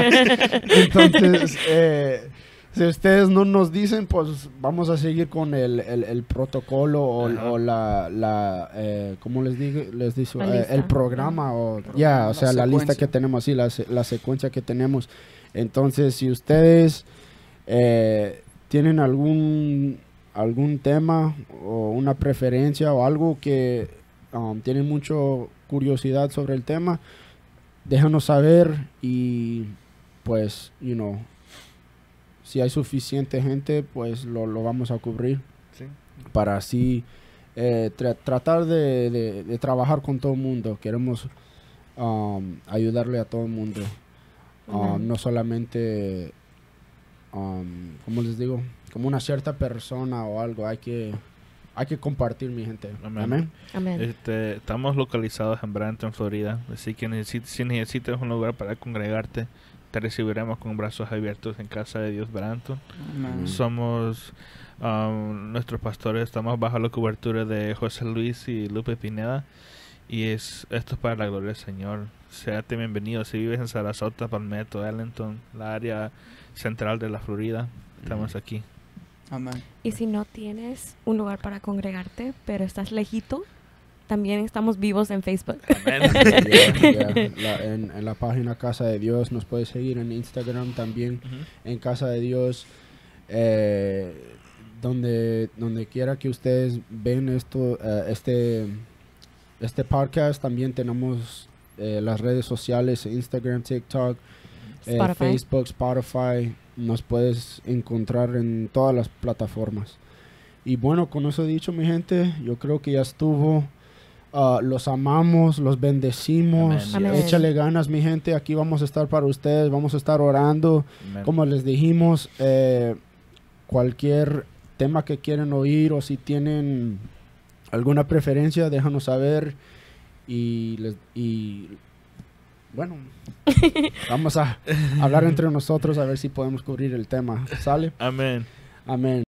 Entonces, eh, si ustedes no nos dicen, pues vamos a seguir con el, protocolo o, la, eh, ¿cómo les digo? Les digo eh, el programa o ya, o sea, la, lista que tenemos, así, la, secuencia que tenemos. Entonces, si ustedes tienen algún algún tema o una preferencia o algo que um, Tiene tienen mucha curiosidad sobre el tema, déjanos saber y pues, you know, si hay suficiente gente, pues lo, vamos a cubrir para así eh, tratar de, trabajar con todo el mundo. Queremos um, ayudarle a todo el mundo, um, no solamente, ¿cómo les digo? como una cierta persona o algo. Hay que, hay que compartir, mi gente. Amén. Este, estamos localizados en Branton, Florida. Así que si necesitas un lugar para congregarte, te recibiremos con brazos abiertos en casa de Dios Branton. Somos um, nuestros pastores, estamos bajo la cobertura de José Luis y Lupe Pineda. Y es, esto es para la gloria del Señor. Seate bienvenido. Si vives en Sarasota, Palmetto, Ellington, la área central de la Florida, estamos aquí. Y si no tienes un lugar para congregarte, pero estás lejito, también estamos vivos en Facebook. en, la página Casa de Dios nos puedes seguir en Instagram también, en Casa de Dios. Eh, donde donde quiera que ustedes ven esto eh, este este podcast también tenemos eh, las redes sociales Instagram TikTok Facebook Spotify nos puedes encontrar en todas las plataformas. Y bueno, con eso dicho, mi gente, yo creo que ya estuvo. Ah, los amamos, los bendecimos. Échale ganas, mi gente. Aquí vamos a estar para ustedes, vamos a estar orando. Como les dijimos, eh, cualquier tema que quieren oír o si tienen alguna preferencia, déjanos saber. Y, y bueno, vamos a hablar entre nosotros a ver si podemos cubrir el tema. ¿Sale? Amén. Amén.